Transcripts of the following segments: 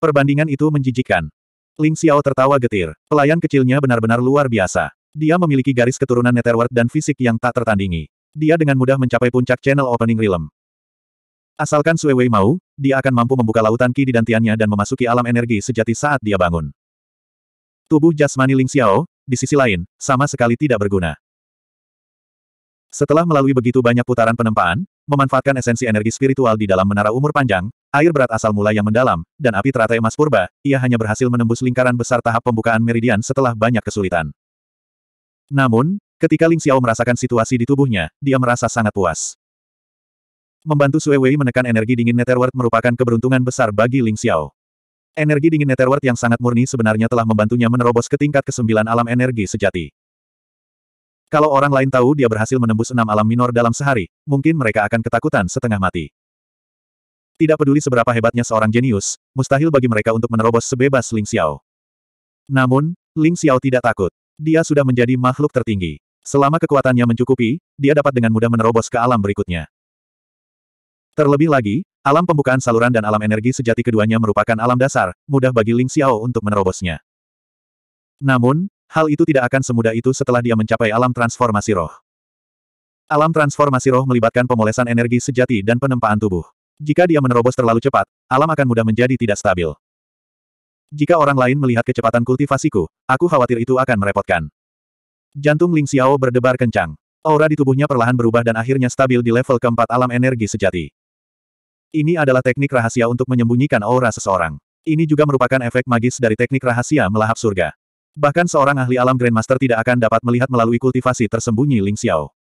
Perbandingan itu menjijikan. Ling Xiao tertawa getir. Pelayan kecilnya benar-benar luar biasa. Dia memiliki garis keturunan netherworld dan fisik yang tak tertandingi. Dia dengan mudah mencapai puncak channel opening realm. Asalkan Sui Wei mau, dia akan mampu membuka lautan Qi di dantiannya dan memasuki alam energi sejati saat dia bangun. Tubuh jasmani Ling Xiao, di sisi lain, sama sekali tidak berguna. Setelah melalui begitu banyak putaran penempaan, memanfaatkan esensi energi spiritual di dalam menara umur panjang, air berat asal mula yang mendalam, dan api teratai emas purba, ia hanya berhasil menembus lingkaran besar tahap pembukaan meridian setelah banyak kesulitan. Namun, ketika Ling Xiao merasakan situasi di tubuhnya, dia merasa sangat puas. Membantu Sue Wei menekan energi dingin Netherworld merupakan keberuntungan besar bagi Ling Xiao. Energi dingin Netherworld yang sangat murni sebenarnya telah membantunya menerobos ke tingkat kesembilan alam energi sejati. Kalau orang lain tahu dia berhasil menembus enam alam minor dalam sehari, mungkin mereka akan ketakutan setengah mati. Tidak peduli seberapa hebatnya seorang jenius, mustahil bagi mereka untuk menerobos sebebas Ling Xiao. Namun, Ling Xiao tidak takut. Dia sudah menjadi makhluk tertinggi. Selama kekuatannya mencukupi, dia dapat dengan mudah menerobos ke alam berikutnya. Terlebih lagi, alam pembukaan saluran dan alam energi sejati keduanya merupakan alam dasar, mudah bagi Ling Xiao untuk menerobosnya. Namun, Hal itu tidak akan semudah itu setelah dia mencapai alam transformasi roh. Alam transformasi roh melibatkan pemolesan energi sejati dan penempaan tubuh. Jika dia menerobos terlalu cepat, alam akan mudah menjadi tidak stabil. Jika orang lain melihat kecepatan kultivasiku, aku khawatir itu akan merepotkan. Jantung Ling Xiao berdebar kencang. Aura di tubuhnya perlahan berubah dan akhirnya stabil di level keempat alam energi sejati. Ini adalah teknik rahasia untuk menyembunyikan aura seseorang. Ini juga merupakan efek magis dari teknik rahasia melahap surga. Bahkan seorang ahli alam Grandmaster tidak akan dapat melihat melalui kultivasi tersembunyi Ling Xiao.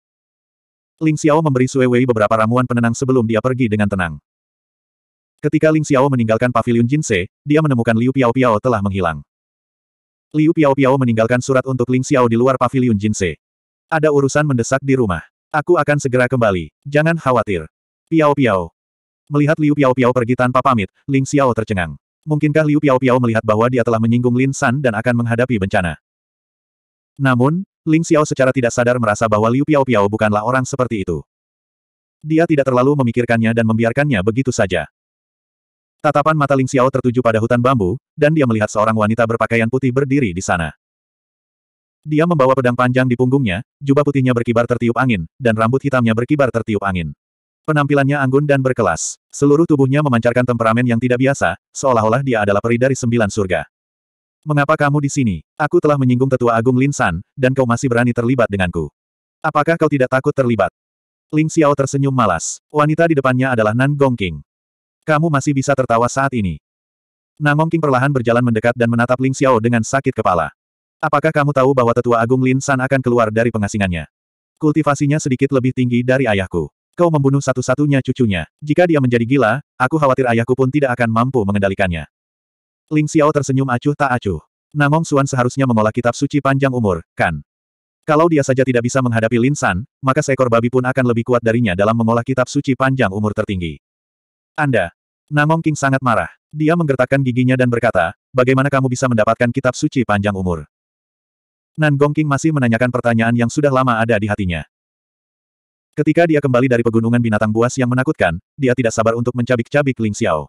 Ling Xiao memberi Sue Wei beberapa ramuan penenang sebelum dia pergi dengan tenang. Ketika Ling Xiao meninggalkan pavilion Jinse, dia menemukan Liu Piao Piao telah menghilang. Liu Piao Piao meninggalkan surat untuk Ling Xiao di luar pavilion Jinse. Ada urusan mendesak di rumah. Aku akan segera kembali. Jangan khawatir. Piao Piao. Melihat Liu Piao Piao pergi tanpa pamit, Ling Xiao tercengang mungkinkah Liu Piao Piao melihat bahwa dia telah menyinggung Lin San dan akan menghadapi bencana? Namun, Ling Xiao secara tidak sadar merasa bahwa Liu Piao Piao bukanlah orang seperti itu. Dia tidak terlalu memikirkannya dan membiarkannya begitu saja. Tatapan mata Ling Xiao tertuju pada hutan bambu, dan dia melihat seorang wanita berpakaian putih berdiri di sana. Dia membawa pedang panjang di punggungnya, jubah putihnya berkibar tertiup angin, dan rambut hitamnya berkibar tertiup angin. Penampilannya anggun dan berkelas. Seluruh tubuhnya memancarkan temperamen yang tidak biasa, seolah-olah dia adalah peri dari sembilan surga. Mengapa kamu di sini? Aku telah menyinggung tetua agung Lin San, dan kau masih berani terlibat denganku. Apakah kau tidak takut terlibat? Ling Xiao tersenyum malas. Wanita di depannya adalah Nan Gong King. Kamu masih bisa tertawa saat ini. Nan King perlahan berjalan mendekat dan menatap Ling Xiao dengan sakit kepala. Apakah kamu tahu bahwa tetua agung Lin San akan keluar dari pengasingannya? Kultivasinya sedikit lebih tinggi dari ayahku. Kau membunuh satu-satunya cucunya. Jika dia menjadi gila, aku khawatir ayahku pun tidak akan mampu mengendalikannya. Ling Xiao tersenyum acuh tak acuh. Namong Suan seharusnya mengolah kitab suci panjang umur, kan? Kalau dia saja tidak bisa menghadapi Lin San, maka seekor babi pun akan lebih kuat darinya dalam mengolah kitab suci panjang umur tertinggi. Anda. Namong King sangat marah. Dia menggertakkan giginya dan berkata, bagaimana kamu bisa mendapatkan kitab suci panjang umur? Nan Gong King masih menanyakan pertanyaan yang sudah lama ada di hatinya. Ketika dia kembali dari pegunungan binatang buas yang menakutkan, dia tidak sabar untuk mencabik-cabik Ling Xiao.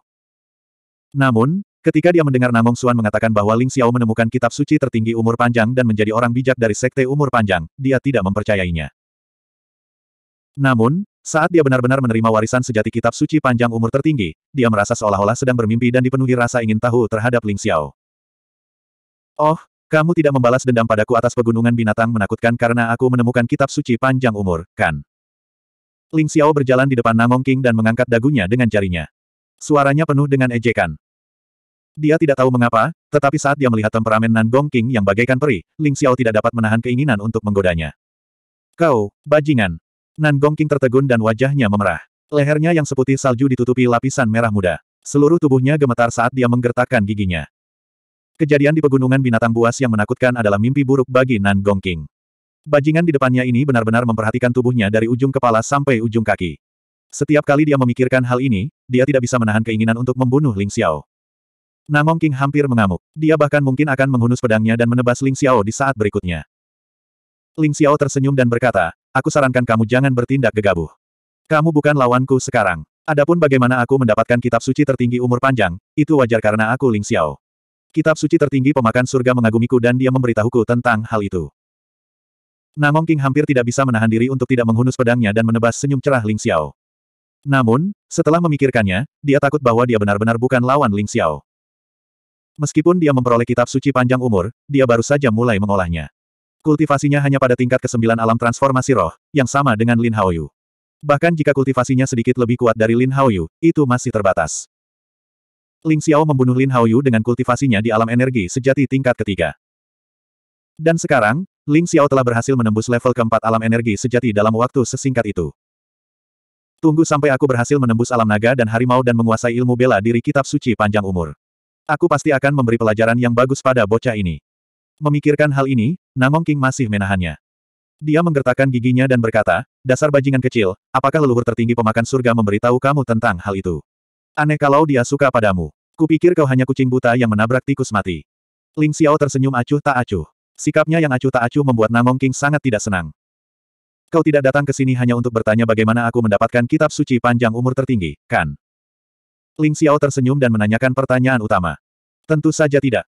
Namun, ketika dia mendengar Namong Xuan mengatakan bahwa Ling Xiao menemukan kitab suci tertinggi umur panjang dan menjadi orang bijak dari sekte umur panjang, dia tidak mempercayainya. Namun, saat dia benar-benar menerima warisan sejati kitab suci panjang umur tertinggi, dia merasa seolah-olah sedang bermimpi dan dipenuhi rasa ingin tahu terhadap Ling Xiao. Oh, kamu tidak membalas dendam padaku atas pegunungan binatang menakutkan karena aku menemukan kitab suci panjang umur, kan? Ling Xiao berjalan di depan Nangong King dan mengangkat dagunya dengan jarinya. Suaranya penuh dengan ejekan. Dia tidak tahu mengapa, tetapi saat dia melihat temperamen Nangong King yang bagaikan peri, Ling Xiao tidak dapat menahan keinginan untuk menggodanya. Kau, bajingan. Nangong King tertegun dan wajahnya memerah. Lehernya yang seputih salju ditutupi lapisan merah muda. Seluruh tubuhnya gemetar saat dia menggertakkan giginya. Kejadian di pegunungan binatang buas yang menakutkan adalah mimpi buruk bagi Nan Gong King. Bajingan di depannya ini benar-benar memperhatikan tubuhnya dari ujung kepala sampai ujung kaki. Setiap kali dia memikirkan hal ini, dia tidak bisa menahan keinginan untuk membunuh Ling Xiao. Namong King hampir mengamuk. Dia bahkan mungkin akan menghunus pedangnya dan menebas Ling Xiao di saat berikutnya. Ling Xiao tersenyum dan berkata, Aku sarankan kamu jangan bertindak gegabah. Kamu bukan lawanku sekarang. Adapun bagaimana aku mendapatkan kitab suci tertinggi umur panjang, itu wajar karena aku Ling Xiao. Kitab suci tertinggi pemakan surga mengagumiku dan dia memberitahuku tentang hal itu. Namong King hampir tidak bisa menahan diri untuk tidak menghunus pedangnya dan menebas senyum cerah Ling Xiao. Namun, setelah memikirkannya, dia takut bahwa dia benar-benar bukan lawan Ling Xiao. Meskipun dia memperoleh kitab suci panjang umur, dia baru saja mulai mengolahnya. Kultivasinya hanya pada tingkat ke-9 alam transformasi roh, yang sama dengan Lin Haoyu. Bahkan jika kultivasinya sedikit lebih kuat dari Lin Haoyu, itu masih terbatas. Ling Xiao membunuh Lin Haoyu dengan kultivasinya di alam energi sejati tingkat ketiga. Dan sekarang, Ling Xiao telah berhasil menembus level keempat alam energi sejati dalam waktu sesingkat itu. Tunggu sampai aku berhasil menembus alam naga dan harimau dan menguasai ilmu bela diri kitab suci panjang umur. Aku pasti akan memberi pelajaran yang bagus pada bocah ini. Memikirkan hal ini, Namong King masih menahannya. Dia menggertakkan giginya dan berkata, dasar bajingan kecil, apakah leluhur tertinggi pemakan surga memberitahu kamu tentang hal itu? Aneh kalau dia suka padamu. Kupikir kau hanya kucing buta yang menabrak tikus mati. Ling Xiao tersenyum acuh tak acuh. Sikapnya yang acuh tak acuh membuat Namong King sangat tidak senang. Kau tidak datang ke sini hanya untuk bertanya bagaimana aku mendapatkan kitab suci panjang umur tertinggi, kan? Ling Xiao tersenyum dan menanyakan pertanyaan utama. Tentu saja tidak.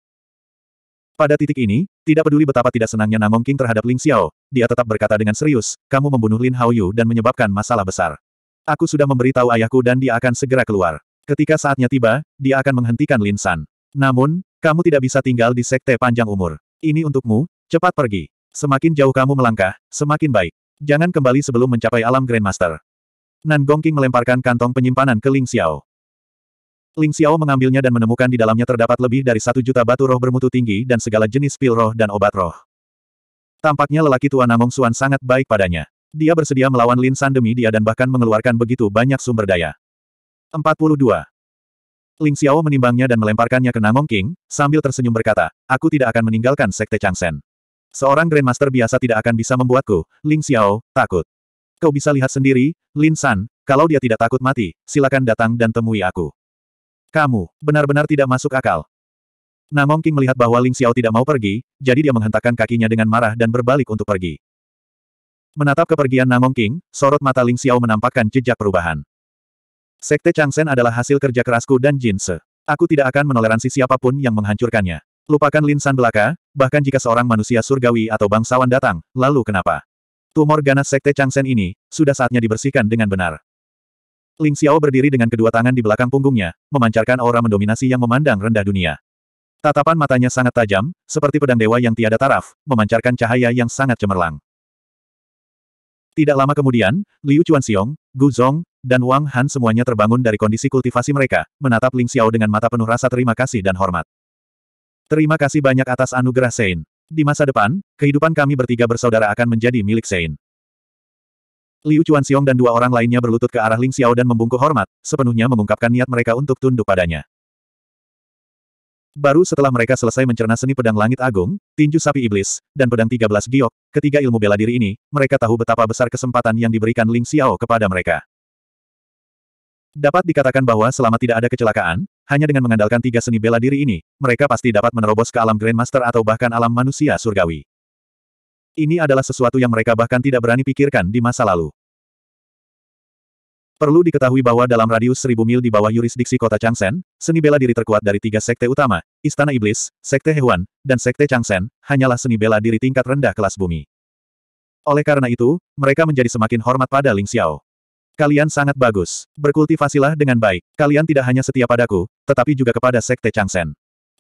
Pada titik ini, tidak peduli betapa tidak senangnya Namong King terhadap Ling Xiao, dia tetap berkata dengan serius, kamu membunuh Lin Hao Yu dan menyebabkan masalah besar. Aku sudah memberitahu ayahku dan dia akan segera keluar. Ketika saatnya tiba, dia akan menghentikan Lin San. Namun, kamu tidak bisa tinggal di sekte panjang umur. Ini untukmu, cepat pergi. Semakin jauh kamu melangkah, semakin baik. Jangan kembali sebelum mencapai alam Grandmaster. Nan Gongqing melemparkan kantong penyimpanan ke Ling Xiao. Ling Xiao mengambilnya dan menemukan di dalamnya terdapat lebih dari satu juta batu roh bermutu tinggi dan segala jenis pil roh dan obat roh. Tampaknya lelaki tua Namong Suan sangat baik padanya. Dia bersedia melawan Lin San demi dia dan bahkan mengeluarkan begitu banyak sumber daya. 42. Ling Xiao menimbangnya dan melemparkannya ke Nangong King, sambil tersenyum berkata, aku tidak akan meninggalkan Sekte Changsen. Seorang Grandmaster biasa tidak akan bisa membuatku, Ling Xiao, takut. Kau bisa lihat sendiri, Lin San, kalau dia tidak takut mati, silakan datang dan temui aku. Kamu, benar-benar tidak masuk akal. Nangong King melihat bahwa Ling Xiao tidak mau pergi, jadi dia menghentakkan kakinya dengan marah dan berbalik untuk pergi. Menatap kepergian Nangong King, sorot mata Ling Xiao menampakkan jejak perubahan. Sekte Changsen adalah hasil kerja kerasku dan Jin Se. Aku tidak akan menoleransi siapapun yang menghancurkannya. Lupakan linsan belaka, bahkan jika seorang manusia surgawi atau bangsawan datang, lalu kenapa? Tumor ganas Sekte Changsen ini, sudah saatnya dibersihkan dengan benar. Ling Xiao berdiri dengan kedua tangan di belakang punggungnya, memancarkan aura mendominasi yang memandang rendah dunia. Tatapan matanya sangat tajam, seperti pedang dewa yang tiada taraf, memancarkan cahaya yang sangat cemerlang. Tidak lama kemudian, Liu Chuan Xiong, Gu Zong, dan Wang Han semuanya terbangun dari kondisi kultivasi mereka, menatap Ling Xiao dengan mata penuh rasa terima kasih dan hormat. Terima kasih banyak atas anugerah Sein. Di masa depan, kehidupan kami bertiga bersaudara akan menjadi milik Sein. Liu Xuanxiong dan dua orang lainnya berlutut ke arah Ling Xiao dan membungkuk hormat, sepenuhnya mengungkapkan niat mereka untuk tunduk padanya. Baru setelah mereka selesai mencerna seni pedang langit agung, tinju sapi iblis, dan pedang 13 giok, ketiga ilmu bela diri ini, mereka tahu betapa besar kesempatan yang diberikan Ling Xiao kepada mereka. Dapat dikatakan bahwa selama tidak ada kecelakaan, hanya dengan mengandalkan tiga seni bela diri ini, mereka pasti dapat menerobos ke alam Grandmaster atau bahkan alam manusia surgawi. Ini adalah sesuatu yang mereka bahkan tidak berani pikirkan di masa lalu. Perlu diketahui bahwa dalam radius seribu mil di bawah yurisdiksi kota Changsen, seni bela diri terkuat dari tiga sekte utama, Istana Iblis, Sekte Hewan, dan Sekte Changsen, hanyalah seni bela diri tingkat rendah kelas bumi. Oleh karena itu, mereka menjadi semakin hormat pada Ling Xiao. Kalian sangat bagus. Berkultivasilah dengan baik. Kalian tidak hanya setia padaku, tetapi juga kepada Sekte Changsen.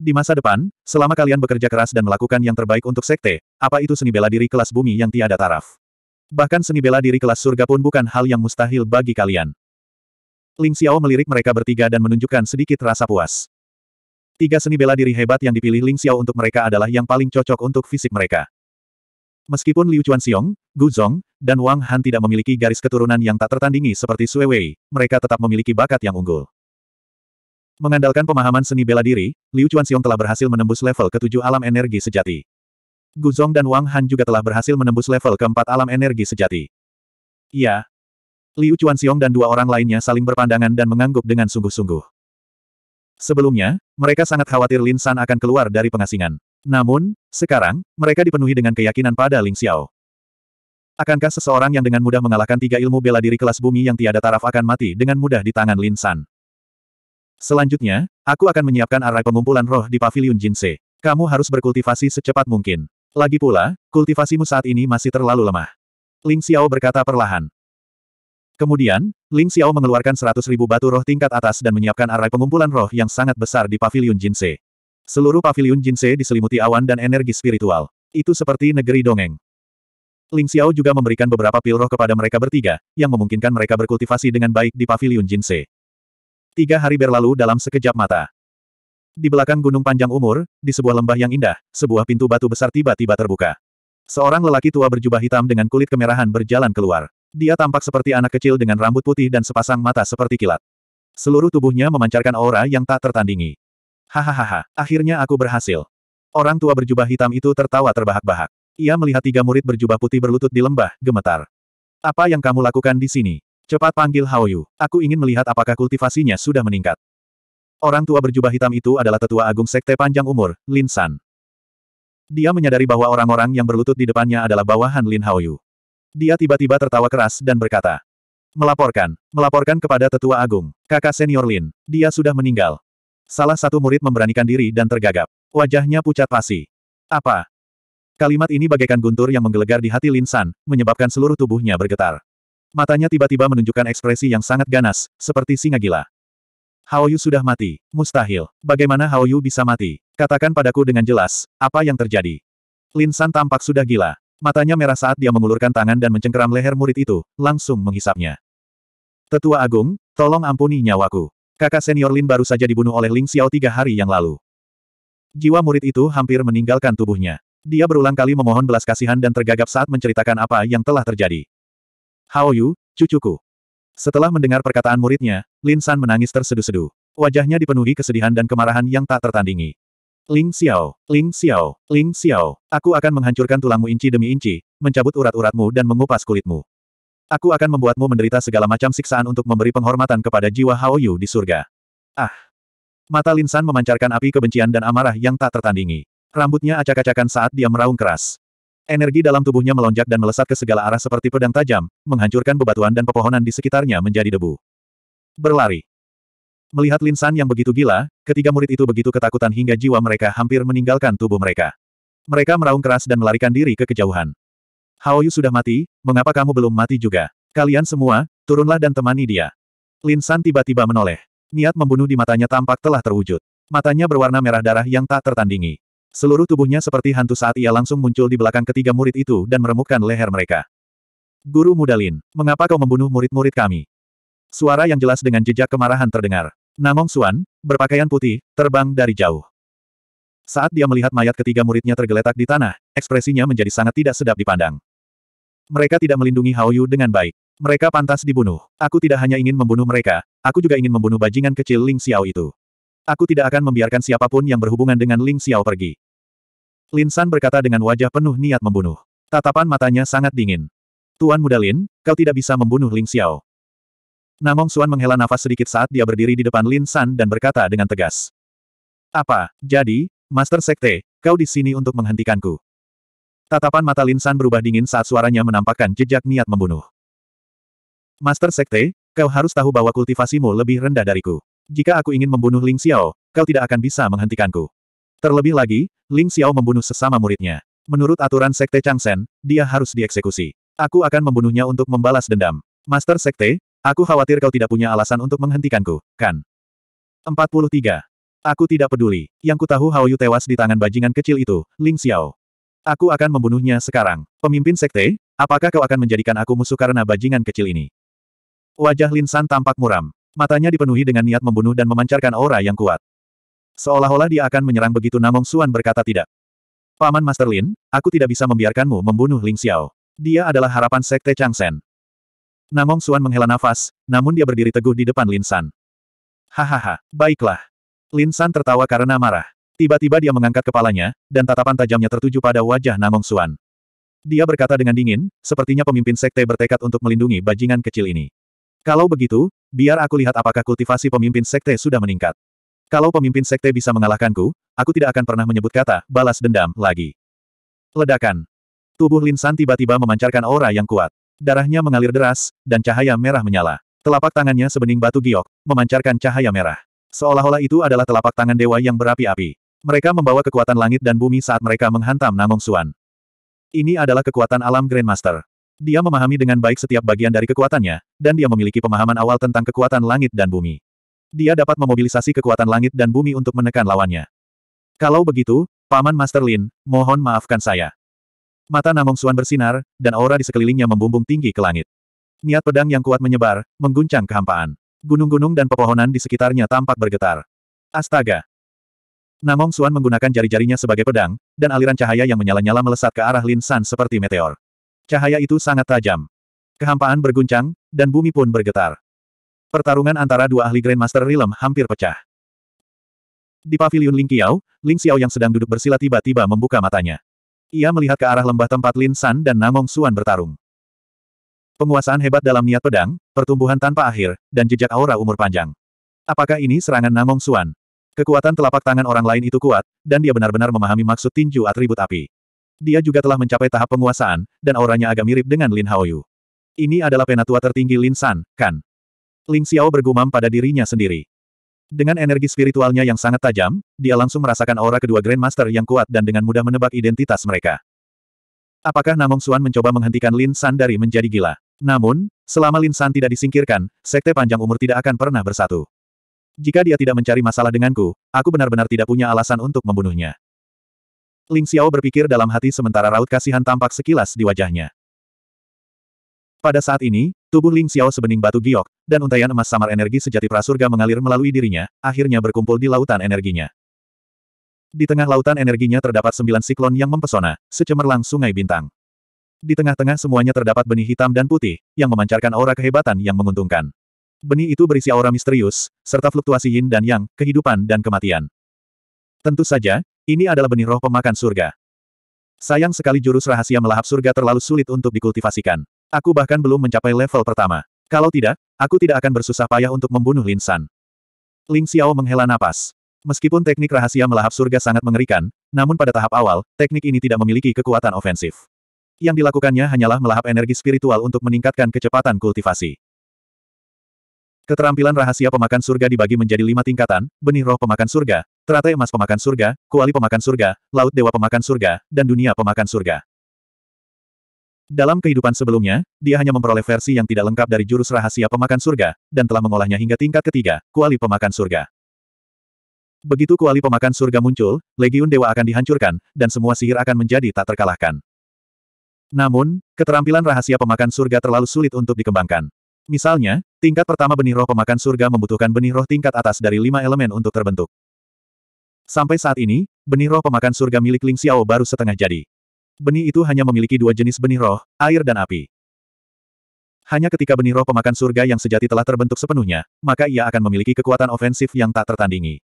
Di masa depan, selama kalian bekerja keras dan melakukan yang terbaik untuk Sekte, apa itu seni bela diri kelas bumi yang tiada taraf? Bahkan seni bela diri kelas surga pun bukan hal yang mustahil bagi kalian. Ling Xiao melirik mereka bertiga dan menunjukkan sedikit rasa puas. Tiga seni bela diri hebat yang dipilih Ling Xiao untuk mereka adalah yang paling cocok untuk fisik mereka. Meskipun Liu Chuan Xiong, Gu Zong, dan Wang Han tidak memiliki garis keturunan yang tak tertandingi seperti Sui Wei, mereka tetap memiliki bakat yang unggul. Mengandalkan pemahaman seni bela diri, Liu Chuan Xiong telah berhasil menembus level ketujuh alam energi sejati. Gu Zong dan Wang Han juga telah berhasil menembus level keempat alam energi sejati. Ya, Liu Chuan Xiong dan dua orang lainnya saling berpandangan dan mengangguk dengan sungguh-sungguh. Sebelumnya, mereka sangat khawatir Lin San akan keluar dari pengasingan. Namun, sekarang, mereka dipenuhi dengan keyakinan pada Ling Xiao. Akankah seseorang yang dengan mudah mengalahkan tiga ilmu bela diri kelas bumi yang tiada taraf akan mati dengan mudah di tangan Lin San? Selanjutnya, aku akan menyiapkan arai pengumpulan roh di Paviliun Jinse. Kamu harus berkultivasi secepat mungkin. Lagi pula, kultivasimu saat ini masih terlalu lemah. Ling Xiao berkata perlahan. Kemudian, Ling Xiao mengeluarkan seratus ribu batu roh tingkat atas dan menyiapkan arai pengumpulan roh yang sangat besar di Paviliun Jinse. Seluruh pavilion Jinse diselimuti awan dan energi spiritual. Itu seperti negeri dongeng. Ling Xiao juga memberikan beberapa pil roh kepada mereka bertiga, yang memungkinkan mereka berkultivasi dengan baik di pavilion Jinse. Tiga hari berlalu dalam sekejap mata. Di belakang gunung panjang umur, di sebuah lembah yang indah, sebuah pintu batu besar tiba-tiba terbuka. Seorang lelaki tua berjubah hitam dengan kulit kemerahan berjalan keluar. Dia tampak seperti anak kecil dengan rambut putih dan sepasang mata seperti kilat. Seluruh tubuhnya memancarkan aura yang tak tertandingi. Hahaha, akhirnya aku berhasil. Orang tua berjubah hitam itu tertawa terbahak-bahak. Ia melihat tiga murid berjubah putih berlutut di lembah, gemetar. Apa yang kamu lakukan di sini? Cepat panggil Haoyu, aku ingin melihat apakah kultivasinya sudah meningkat. Orang tua berjubah hitam itu adalah tetua agung sekte panjang umur, Lin San. Dia menyadari bahwa orang-orang yang berlutut di depannya adalah bawahan Lin Haoyu. Dia tiba-tiba tertawa keras dan berkata, Melaporkan, melaporkan kepada tetua agung, kakak senior Lin, dia sudah meninggal, Salah satu murid memberanikan diri dan tergagap. Wajahnya pucat pasi. Apa? Kalimat ini bagaikan guntur yang menggelegar di hati Lin San, menyebabkan seluruh tubuhnya bergetar. Matanya tiba-tiba menunjukkan ekspresi yang sangat ganas, seperti singa gila. Hao Yu sudah mati. Mustahil. Bagaimana Hao Yu bisa mati? Katakan padaku dengan jelas, apa yang terjadi? Lin San tampak sudah gila. Matanya merah saat dia mengulurkan tangan dan mencengkeram leher murid itu, langsung menghisapnya. Tetua Agung, tolong ampuni nyawaku. Kakak senior Lin baru saja dibunuh oleh Ling Xiao tiga hari yang lalu. Jiwa murid itu hampir meninggalkan tubuhnya. Dia berulang kali memohon belas kasihan dan tergagap saat menceritakan apa yang telah terjadi. Hao Yu, cucuku. Setelah mendengar perkataan muridnya, Lin San menangis tersedu-sedu. Wajahnya dipenuhi kesedihan dan kemarahan yang tak tertandingi. Ling Xiao, Ling Xiao, Ling Xiao, aku akan menghancurkan tulangmu inci demi inci, mencabut urat-uratmu dan mengupas kulitmu. Aku akan membuatmu menderita segala macam siksaan untuk memberi penghormatan kepada jiwa Yu di surga. Ah! Mata Linsan memancarkan api kebencian dan amarah yang tak tertandingi. Rambutnya acak-acakan saat dia meraung keras. Energi dalam tubuhnya melonjak dan melesat ke segala arah seperti pedang tajam, menghancurkan bebatuan dan pepohonan di sekitarnya menjadi debu. Berlari. Melihat Linsan yang begitu gila, ketiga murid itu begitu ketakutan hingga jiwa mereka hampir meninggalkan tubuh mereka. Mereka meraung keras dan melarikan diri ke kejauhan. Hao Yu sudah mati, mengapa kamu belum mati juga? Kalian semua, turunlah dan temani dia. Lin San tiba-tiba menoleh. Niat membunuh di matanya tampak telah terwujud. Matanya berwarna merah darah yang tak tertandingi. Seluruh tubuhnya seperti hantu saat ia langsung muncul di belakang ketiga murid itu dan meremukkan leher mereka. Guru muda Lin, mengapa kau membunuh murid-murid kami? Suara yang jelas dengan jejak kemarahan terdengar. Namong Suan, berpakaian putih, terbang dari jauh. Saat dia melihat mayat ketiga muridnya tergeletak di tanah, ekspresinya menjadi sangat tidak sedap dipandang. Mereka tidak melindungi Hao Yu dengan baik. Mereka pantas dibunuh. Aku tidak hanya ingin membunuh mereka, aku juga ingin membunuh bajingan kecil Ling Xiao itu. Aku tidak akan membiarkan siapapun yang berhubungan dengan Ling Xiao pergi. Lin San berkata dengan wajah penuh niat membunuh. Tatapan matanya sangat dingin. Tuan muda Lin, kau tidak bisa membunuh Ling Xiao. Namong Suan menghela nafas sedikit saat dia berdiri di depan Lin San dan berkata dengan tegas. Apa, jadi, Master Sekte, kau di sini untuk menghentikanku. Tatapan mata Linsan berubah dingin saat suaranya menampakkan jejak niat membunuh. Master Sekte, kau harus tahu bahwa kultivasimu lebih rendah dariku. Jika aku ingin membunuh Ling Xiao, kau tidak akan bisa menghentikanku. Terlebih lagi, Ling Xiao membunuh sesama muridnya. Menurut aturan Sekte Changsen, dia harus dieksekusi. Aku akan membunuhnya untuk membalas dendam. Master Sekte, aku khawatir kau tidak punya alasan untuk menghentikanku, kan? 43. Aku tidak peduli. Yang ku tahu Hao Yu tewas di tangan bajingan kecil itu, Ling Xiao. Aku akan membunuhnya sekarang. Pemimpin sekte, apakah kau akan menjadikan aku musuh karena bajingan kecil ini? Wajah Lin San tampak muram. Matanya dipenuhi dengan niat membunuh dan memancarkan aura yang kuat. Seolah-olah dia akan menyerang begitu Namong Suan berkata tidak. Paman Master Lin, aku tidak bisa membiarkanmu membunuh Ling Xiao. Dia adalah harapan sekte Chang Shen. Namong Suan menghela nafas, namun dia berdiri teguh di depan Lin San. Hahaha, baiklah. Lin San tertawa karena marah. Tiba-tiba dia mengangkat kepalanya, dan tatapan tajamnya tertuju pada wajah Namong Suan. Dia berkata dengan dingin, sepertinya pemimpin sekte bertekad untuk melindungi bajingan kecil ini. Kalau begitu, biar aku lihat apakah kultivasi pemimpin sekte sudah meningkat. Kalau pemimpin sekte bisa mengalahkanku, aku tidak akan pernah menyebut kata balas dendam lagi. Ledakan. Tubuh Lin San tiba-tiba memancarkan aura yang kuat. Darahnya mengalir deras, dan cahaya merah menyala. Telapak tangannya sebening batu giok, memancarkan cahaya merah. Seolah-olah itu adalah telapak tangan dewa yang berapi-api. Mereka membawa kekuatan langit dan bumi saat mereka menghantam Namong Suan. Ini adalah kekuatan alam Grandmaster. Dia memahami dengan baik setiap bagian dari kekuatannya, dan dia memiliki pemahaman awal tentang kekuatan langit dan bumi. Dia dapat memobilisasi kekuatan langit dan bumi untuk menekan lawannya. Kalau begitu, Paman Master Lin, mohon maafkan saya. Mata Namong Suan bersinar, dan aura di sekelilingnya membumbung tinggi ke langit. Niat pedang yang kuat menyebar, mengguncang kehampaan. Gunung-gunung dan pepohonan di sekitarnya tampak bergetar. Astaga! Namong Suan menggunakan jari-jarinya sebagai pedang, dan aliran cahaya yang menyala-nyala melesat ke arah Lin San seperti meteor. Cahaya itu sangat tajam. Kehampaan berguncang, dan bumi pun bergetar. Pertarungan antara dua ahli Grandmaster Realm hampir pecah. Di pavilion Ling Qiao, Ling Xiao yang sedang duduk bersila tiba-tiba membuka matanya. Ia melihat ke arah lembah tempat Lin San dan Namong Suan bertarung. Penguasaan hebat dalam niat pedang, pertumbuhan tanpa akhir, dan jejak aura umur panjang. Apakah ini serangan Namong Suan? Kekuatan telapak tangan orang lain itu kuat, dan dia benar-benar memahami maksud tinju atribut api. Dia juga telah mencapai tahap penguasaan, dan auranya agak mirip dengan Lin Haoyu. Ini adalah penatua tertinggi Lin San, kan? Ling Xiao bergumam pada dirinya sendiri. Dengan energi spiritualnya yang sangat tajam, dia langsung merasakan aura kedua Grandmaster yang kuat dan dengan mudah menebak identitas mereka. Apakah Namong Suan mencoba menghentikan Lin San dari menjadi gila? Namun, selama Lin San tidak disingkirkan, Sekte Panjang Umur tidak akan pernah bersatu. Jika dia tidak mencari masalah denganku, aku benar-benar tidak punya alasan untuk membunuhnya. Ling Xiao berpikir dalam hati sementara raut kasihan tampak sekilas di wajahnya. Pada saat ini, tubuh Ling Xiao sebening batu giok, dan untaian emas samar energi sejati prasurga mengalir melalui dirinya, akhirnya berkumpul di lautan energinya. Di tengah lautan energinya terdapat sembilan siklon yang mempesona, secemerlang sungai bintang. Di tengah-tengah semuanya terdapat benih hitam dan putih, yang memancarkan aura kehebatan yang menguntungkan. Benih itu berisi aura misterius, serta fluktuasi yin dan yang, kehidupan dan kematian. Tentu saja, ini adalah benih roh pemakan surga. Sayang sekali jurus rahasia melahap surga terlalu sulit untuk dikultivasikan. Aku bahkan belum mencapai level pertama. Kalau tidak, aku tidak akan bersusah payah untuk membunuh Lin San. Ling Xiao menghela napas. Meskipun teknik rahasia melahap surga sangat mengerikan, namun pada tahap awal, teknik ini tidak memiliki kekuatan ofensif. Yang dilakukannya hanyalah melahap energi spiritual untuk meningkatkan kecepatan kultivasi. Keterampilan rahasia pemakan surga dibagi menjadi lima tingkatan, benih roh pemakan surga, teratai emas pemakan surga, kuali pemakan surga, laut dewa pemakan surga, dan dunia pemakan surga. Dalam kehidupan sebelumnya, dia hanya memperoleh versi yang tidak lengkap dari jurus rahasia pemakan surga, dan telah mengolahnya hingga tingkat ketiga, kuali pemakan surga. Begitu kuali pemakan surga muncul, legiun dewa akan dihancurkan, dan semua sihir akan menjadi tak terkalahkan. Namun, keterampilan rahasia pemakan surga terlalu sulit untuk dikembangkan. Misalnya, tingkat pertama benih roh pemakan surga membutuhkan benih roh tingkat atas dari lima elemen untuk terbentuk. Sampai saat ini, benih roh pemakan surga milik Ling Xiao baru setengah jadi. Benih itu hanya memiliki dua jenis benih roh, air dan api. Hanya ketika benih roh pemakan surga yang sejati telah terbentuk sepenuhnya, maka ia akan memiliki kekuatan ofensif yang tak tertandingi.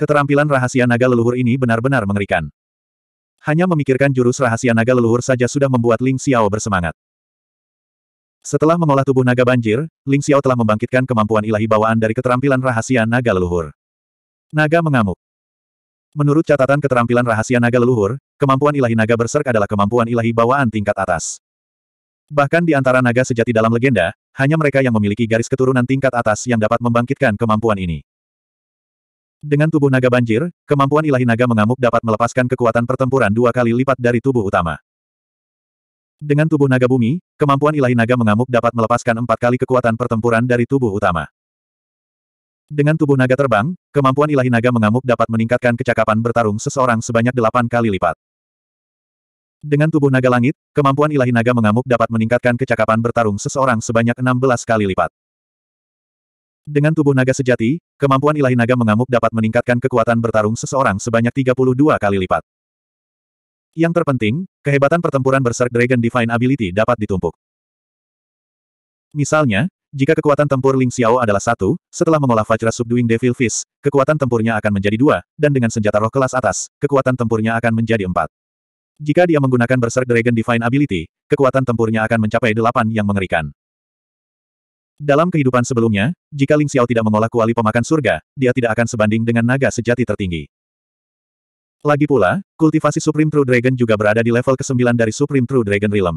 Keterampilan rahasia naga leluhur ini benar-benar mengerikan. Hanya memikirkan jurus rahasia naga leluhur saja sudah membuat Ling Xiao bersemangat. Setelah mengolah tubuh naga banjir, Ling Xiao telah membangkitkan kemampuan ilahi bawaan dari keterampilan rahasia naga leluhur. Naga mengamuk. Menurut catatan keterampilan rahasia naga leluhur, kemampuan ilahi naga berserk adalah kemampuan ilahi bawaan tingkat atas. Bahkan di antara naga sejati dalam legenda, hanya mereka yang memiliki garis keturunan tingkat atas yang dapat membangkitkan kemampuan ini. Dengan tubuh naga banjir, kemampuan ilahi naga mengamuk dapat melepaskan kekuatan pertempuran dua kali lipat dari tubuh utama. Dengan tubuh naga bumi, kemampuan ilahi naga mengamuk dapat melepaskan empat kali kekuatan pertempuran dari tubuh utama. Dengan tubuh naga terbang, kemampuan ilahi naga mengamuk dapat meningkatkan kecakapan bertarung seseorang sebanyak delapan kali lipat. Dengan tubuh naga langit, kemampuan ilahi naga mengamuk dapat meningkatkan kecakapan bertarung seseorang sebanyak enam belas kali lipat. Dengan tubuh naga sejati, kemampuan ilahi naga mengamuk dapat meningkatkan kekuatan bertarung seseorang sebanyak tiga puluh dua kali lipat. Yang terpenting, kehebatan pertempuran Berserk Dragon Divine Ability dapat ditumpuk. Misalnya, jika kekuatan tempur Ling Xiao adalah satu, setelah mengolah Vajra Subduing Devil Fish, kekuatan tempurnya akan menjadi dua, dan dengan senjata roh kelas atas, kekuatan tempurnya akan menjadi empat. Jika dia menggunakan Berserk Dragon Divine Ability, kekuatan tempurnya akan mencapai delapan yang mengerikan. Dalam kehidupan sebelumnya, jika Ling Xiao tidak mengolah kuali pemakan surga, dia tidak akan sebanding dengan naga sejati tertinggi. Lagi pula, kultivasi Supreme True Dragon juga berada di level ke-9 dari Supreme True Dragon Realm.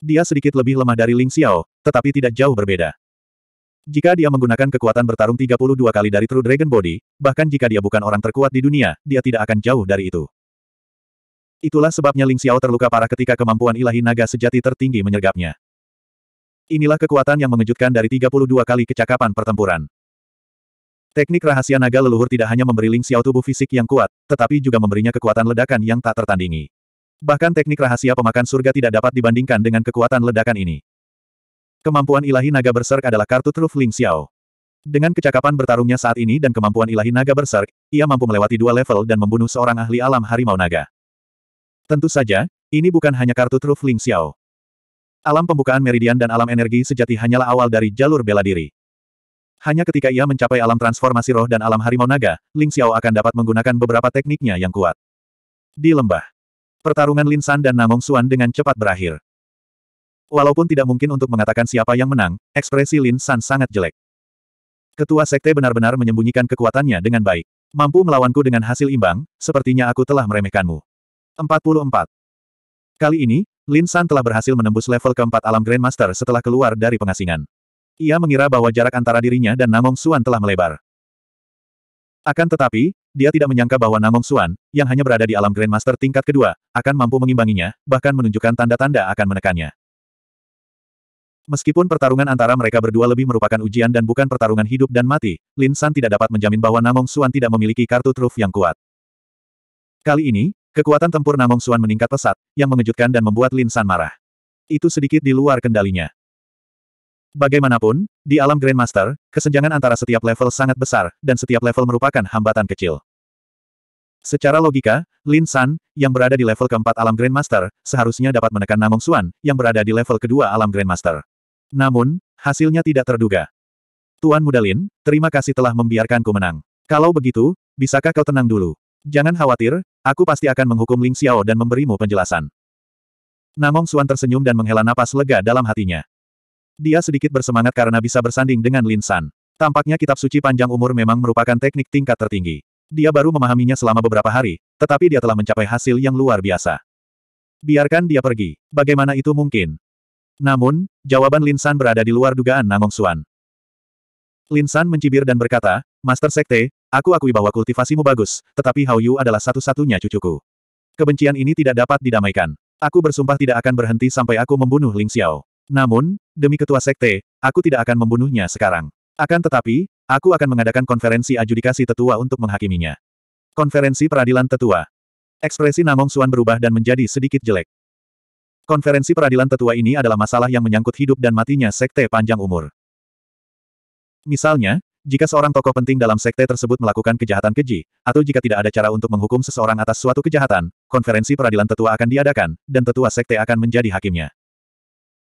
Dia sedikit lebih lemah dari Ling Xiao, tetapi tidak jauh berbeda. Jika dia menggunakan kekuatan bertarung 32 kali dari True Dragon Body, bahkan jika dia bukan orang terkuat di dunia, dia tidak akan jauh dari itu. Itulah sebabnya Ling Xiao terluka parah ketika kemampuan ilahi naga sejati tertinggi menyergapnya. Inilah kekuatan yang mengejutkan dari 32 kali kecakapan pertempuran. Teknik rahasia naga leluhur tidak hanya memberi Ling Xiao tubuh fisik yang kuat, tetapi juga memberinya kekuatan ledakan yang tak tertandingi. Bahkan teknik rahasia pemakan surga tidak dapat dibandingkan dengan kekuatan ledakan ini. Kemampuan ilahi naga berserk adalah kartu truf Ling Xiao. Dengan kecakapan bertarungnya saat ini dan kemampuan ilahi naga berserk, ia mampu melewati dua level dan membunuh seorang ahli alam harimau naga. Tentu saja, ini bukan hanya kartu truf Ling Xiao. Alam pembukaan meridian dan alam energi sejati hanyalah awal dari jalur bela diri. Hanya ketika ia mencapai alam transformasi roh dan alam harimau naga, Ling Xiao akan dapat menggunakan beberapa tekniknya yang kuat. Di lembah. Pertarungan Lin San dan Namong Xuan dengan cepat berakhir. Walaupun tidak mungkin untuk mengatakan siapa yang menang, ekspresi Lin San sangat jelek. Ketua Sekte benar-benar menyembunyikan kekuatannya dengan baik. Mampu melawanku dengan hasil imbang, sepertinya aku telah meremehkanmu. 44. Kali ini, Lin San telah berhasil menembus level keempat alam Grandmaster setelah keluar dari pengasingan. Ia mengira bahwa jarak antara dirinya dan Namong Suan telah melebar. Akan tetapi, dia tidak menyangka bahwa Namong Suan, yang hanya berada di alam Grandmaster tingkat kedua, akan mampu mengimbanginya, bahkan menunjukkan tanda-tanda akan menekannya. Meskipun pertarungan antara mereka berdua lebih merupakan ujian dan bukan pertarungan hidup dan mati, Lin San tidak dapat menjamin bahwa Namong Suan tidak memiliki kartu truf yang kuat. Kali ini, kekuatan tempur Namong Suan meningkat pesat, yang mengejutkan dan membuat Lin San marah. Itu sedikit di luar kendalinya. Bagaimanapun, di alam Grandmaster, kesenjangan antara setiap level sangat besar, dan setiap level merupakan hambatan kecil. Secara logika, Lin San, yang berada di level keempat alam Grandmaster, seharusnya dapat menekan Namong Xuan, yang berada di level kedua alam Grandmaster. Namun, hasilnya tidak terduga. Tuan Muda Lin, terima kasih telah membiarkanku menang. Kalau begitu, bisakah kau tenang dulu? Jangan khawatir, aku pasti akan menghukum Ling Xiao dan memberimu penjelasan. Namong Xuan tersenyum dan menghela napas lega dalam hatinya. Dia sedikit bersemangat karena bisa bersanding dengan Lin San. Tampaknya kitab suci panjang umur memang merupakan teknik tingkat tertinggi. Dia baru memahaminya selama beberapa hari, tetapi dia telah mencapai hasil yang luar biasa. Biarkan dia pergi, bagaimana itu mungkin? Namun, jawaban Lin San berada di luar dugaan Nangong Suan. Lin San mencibir dan berkata, Master Sekte, aku akui bahwa kultivasimu bagus, tetapi Hao Yu adalah satu-satunya cucuku. Kebencian ini tidak dapat didamaikan. Aku bersumpah tidak akan berhenti sampai aku membunuh Ling Xiao. Namun, demi ketua sekte, aku tidak akan membunuhnya sekarang. Akan tetapi, aku akan mengadakan konferensi adjudikasi tetua untuk menghakiminya. Konferensi peradilan tetua. Ekspresi Namong Suan berubah dan menjadi sedikit jelek. Konferensi peradilan tetua ini adalah masalah yang menyangkut hidup dan matinya sekte panjang umur. Misalnya, jika seorang tokoh penting dalam sekte tersebut melakukan kejahatan keji, atau jika tidak ada cara untuk menghukum seseorang atas suatu kejahatan, konferensi peradilan tetua akan diadakan, dan tetua sekte akan menjadi hakimnya.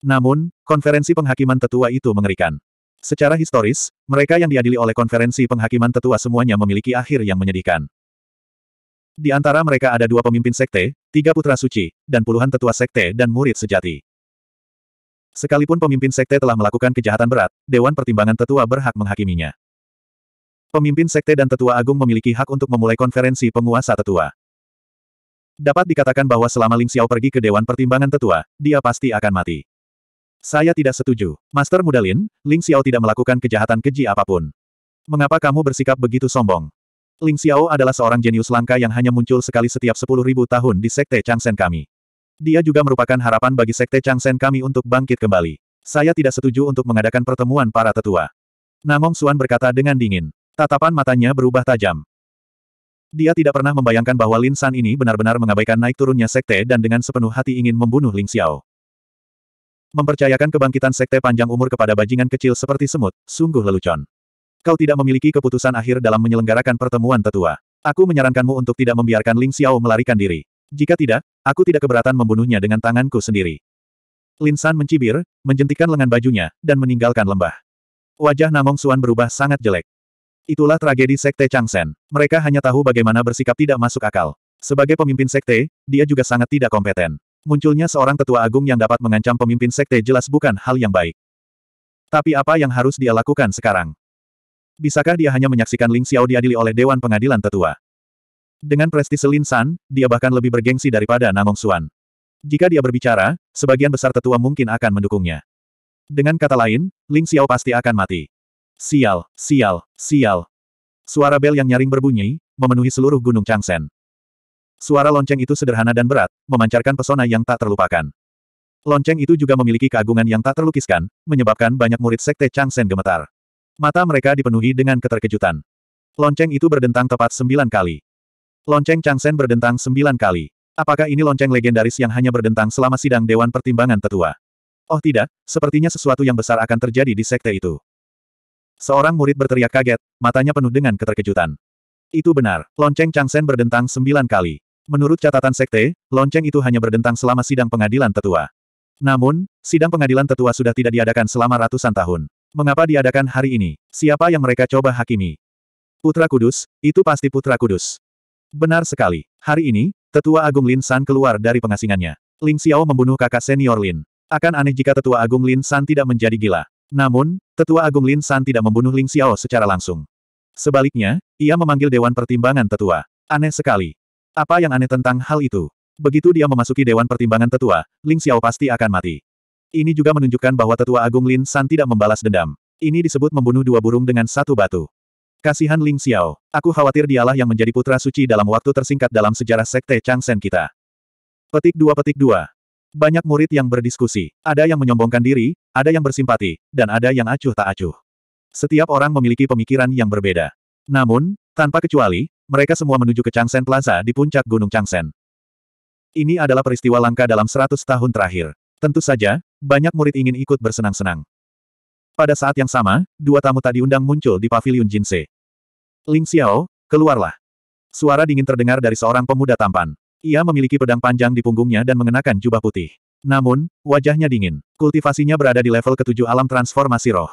Namun, konferensi penghakiman tetua itu mengerikan. Secara historis, mereka yang diadili oleh konferensi penghakiman tetua semuanya memiliki akhir yang menyedihkan. Di antara mereka ada dua pemimpin sekte, tiga putra suci, dan puluhan tetua sekte dan murid sejati. Sekalipun pemimpin sekte telah melakukan kejahatan berat, Dewan Pertimbangan Tetua berhak menghakiminya. Pemimpin sekte dan tetua agung memiliki hak untuk memulai konferensi penguasa tetua. Dapat dikatakan bahwa selama Ling Xiao pergi ke Dewan Pertimbangan Tetua, dia pasti akan mati. Saya tidak setuju. Master Mudalin, Ling Xiao tidak melakukan kejahatan keji apapun. Mengapa kamu bersikap begitu sombong? Ling Xiao adalah seorang jenius langka yang hanya muncul sekali setiap sepuluh ribu tahun di Sekte Changsen kami. Dia juga merupakan harapan bagi Sekte Changsen kami untuk bangkit kembali. Saya tidak setuju untuk mengadakan pertemuan para tetua. Namong Suan berkata dengan dingin. Tatapan matanya berubah tajam. Dia tidak pernah membayangkan bahwa Lin San ini benar-benar mengabaikan naik turunnya Sekte dan dengan sepenuh hati ingin membunuh Ling Xiao. Mempercayakan kebangkitan sekte panjang umur kepada bajingan kecil seperti semut, sungguh lelucon. Kau tidak memiliki keputusan akhir dalam menyelenggarakan pertemuan tetua. Aku menyarankanmu untuk tidak membiarkan Ling Xiao melarikan diri. Jika tidak, aku tidak keberatan membunuhnya dengan tanganku sendiri. Lin San mencibir, menjentikan lengan bajunya, dan meninggalkan lembah. Wajah Namong Suan berubah sangat jelek. Itulah tragedi sekte Changsen. Mereka hanya tahu bagaimana bersikap tidak masuk akal. Sebagai pemimpin sekte, dia juga sangat tidak kompeten. Munculnya seorang tetua agung yang dapat mengancam pemimpin sekte jelas bukan hal yang baik. Tapi apa yang harus dia lakukan sekarang? Bisakah dia hanya menyaksikan Ling Xiao diadili oleh Dewan Pengadilan Tetua? Dengan prestise Lin San, dia bahkan lebih bergengsi daripada Nangong Xuan. Jika dia berbicara, sebagian besar tetua mungkin akan mendukungnya. Dengan kata lain, Ling Xiao pasti akan mati. Sial, sial, sial. Suara bel yang nyaring berbunyi, memenuhi seluruh gunung Changsen. Suara lonceng itu sederhana dan berat, memancarkan pesona yang tak terlupakan. Lonceng itu juga memiliki keagungan yang tak terlukiskan, menyebabkan banyak murid sekte Changsen gemetar. Mata mereka dipenuhi dengan keterkejutan. Lonceng itu berdentang tepat sembilan kali. Lonceng Changsen berdentang sembilan kali. Apakah ini lonceng legendaris yang hanya berdentang selama sidang Dewan Pertimbangan Tetua? Oh tidak, sepertinya sesuatu yang besar akan terjadi di sekte itu. Seorang murid berteriak kaget, matanya penuh dengan keterkejutan. Itu benar, lonceng Changsen berdentang sembilan kali. Menurut catatan sekte, lonceng itu hanya berdentang selama sidang pengadilan tetua. Namun, sidang pengadilan tetua sudah tidak diadakan selama ratusan tahun. Mengapa diadakan hari ini? Siapa yang mereka coba hakimi? Putra Kudus, itu pasti Putra Kudus. Benar sekali. Hari ini, Tetua Agung Lin San keluar dari pengasingannya. Ling Xiao membunuh kakak senior Lin. Akan aneh jika Tetua Agung Lin San tidak menjadi gila. Namun, Tetua Agung Lin San tidak membunuh Ling Xiao secara langsung. Sebaliknya, ia memanggil Dewan Pertimbangan Tetua. Aneh sekali. Apa yang aneh tentang hal itu? Begitu dia memasuki Dewan Pertimbangan Tetua, Ling Xiao pasti akan mati. Ini juga menunjukkan bahwa Tetua Agung Lin San tidak membalas dendam. Ini disebut membunuh dua burung dengan satu batu. Kasihan Ling Xiao. Aku khawatir dialah yang menjadi putra suci dalam waktu tersingkat dalam sejarah Sekte Chang Changsen kita. Petik 2 Petik 2. Banyak murid yang berdiskusi. Ada yang menyombongkan diri, ada yang bersimpati, dan ada yang acuh tak acuh. Setiap orang memiliki pemikiran yang berbeda. Namun, tanpa kecuali, mereka semua menuju ke Changsen Plaza di puncak Gunung Changsen. Ini adalah peristiwa langka dalam 100 tahun terakhir. Tentu saja, banyak murid ingin ikut bersenang-senang. Pada saat yang sama, dua tamu tadi undang muncul di paviliun Jinse. Ling Xiao, keluarlah. Suara dingin terdengar dari seorang pemuda tampan. Ia memiliki pedang panjang di punggungnya dan mengenakan jubah putih. Namun, wajahnya dingin. Kultivasinya berada di level ketujuh alam transformasi roh.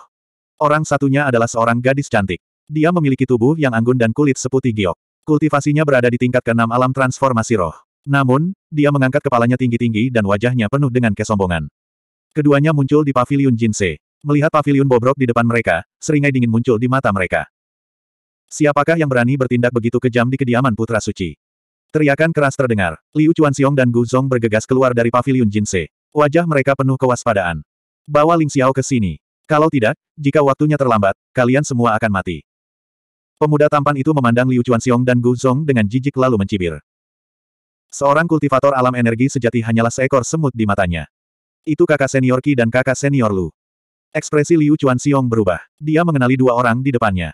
Orang satunya adalah seorang gadis cantik. Dia memiliki tubuh yang anggun dan kulit seputih giok. Kultivasinya berada di tingkat keenam alam transformasi roh. Namun, dia mengangkat kepalanya tinggi-tinggi dan wajahnya penuh dengan kesombongan. Keduanya muncul di pavilion Jinse. Melihat pavilion bobrok di depan mereka, seringai dingin muncul di mata mereka. Siapakah yang berani bertindak begitu kejam di kediaman Putra Suci? Teriakan keras terdengar. Liu Chuanxiong dan Gu Zong bergegas keluar dari pavilion Jinse. Wajah mereka penuh kewaspadaan. Bawa Ling Xiao ke sini. Kalau tidak, jika waktunya terlambat, kalian semua akan mati. Pemuda tampan itu memandang Liu Xiong dan Gu Zong dengan jijik lalu mencibir. Seorang kultivator alam energi sejati hanyalah seekor semut di matanya. Itu kakak senior Qi dan kakak senior Lu. Ekspresi Liu Xiong berubah. Dia mengenali dua orang di depannya.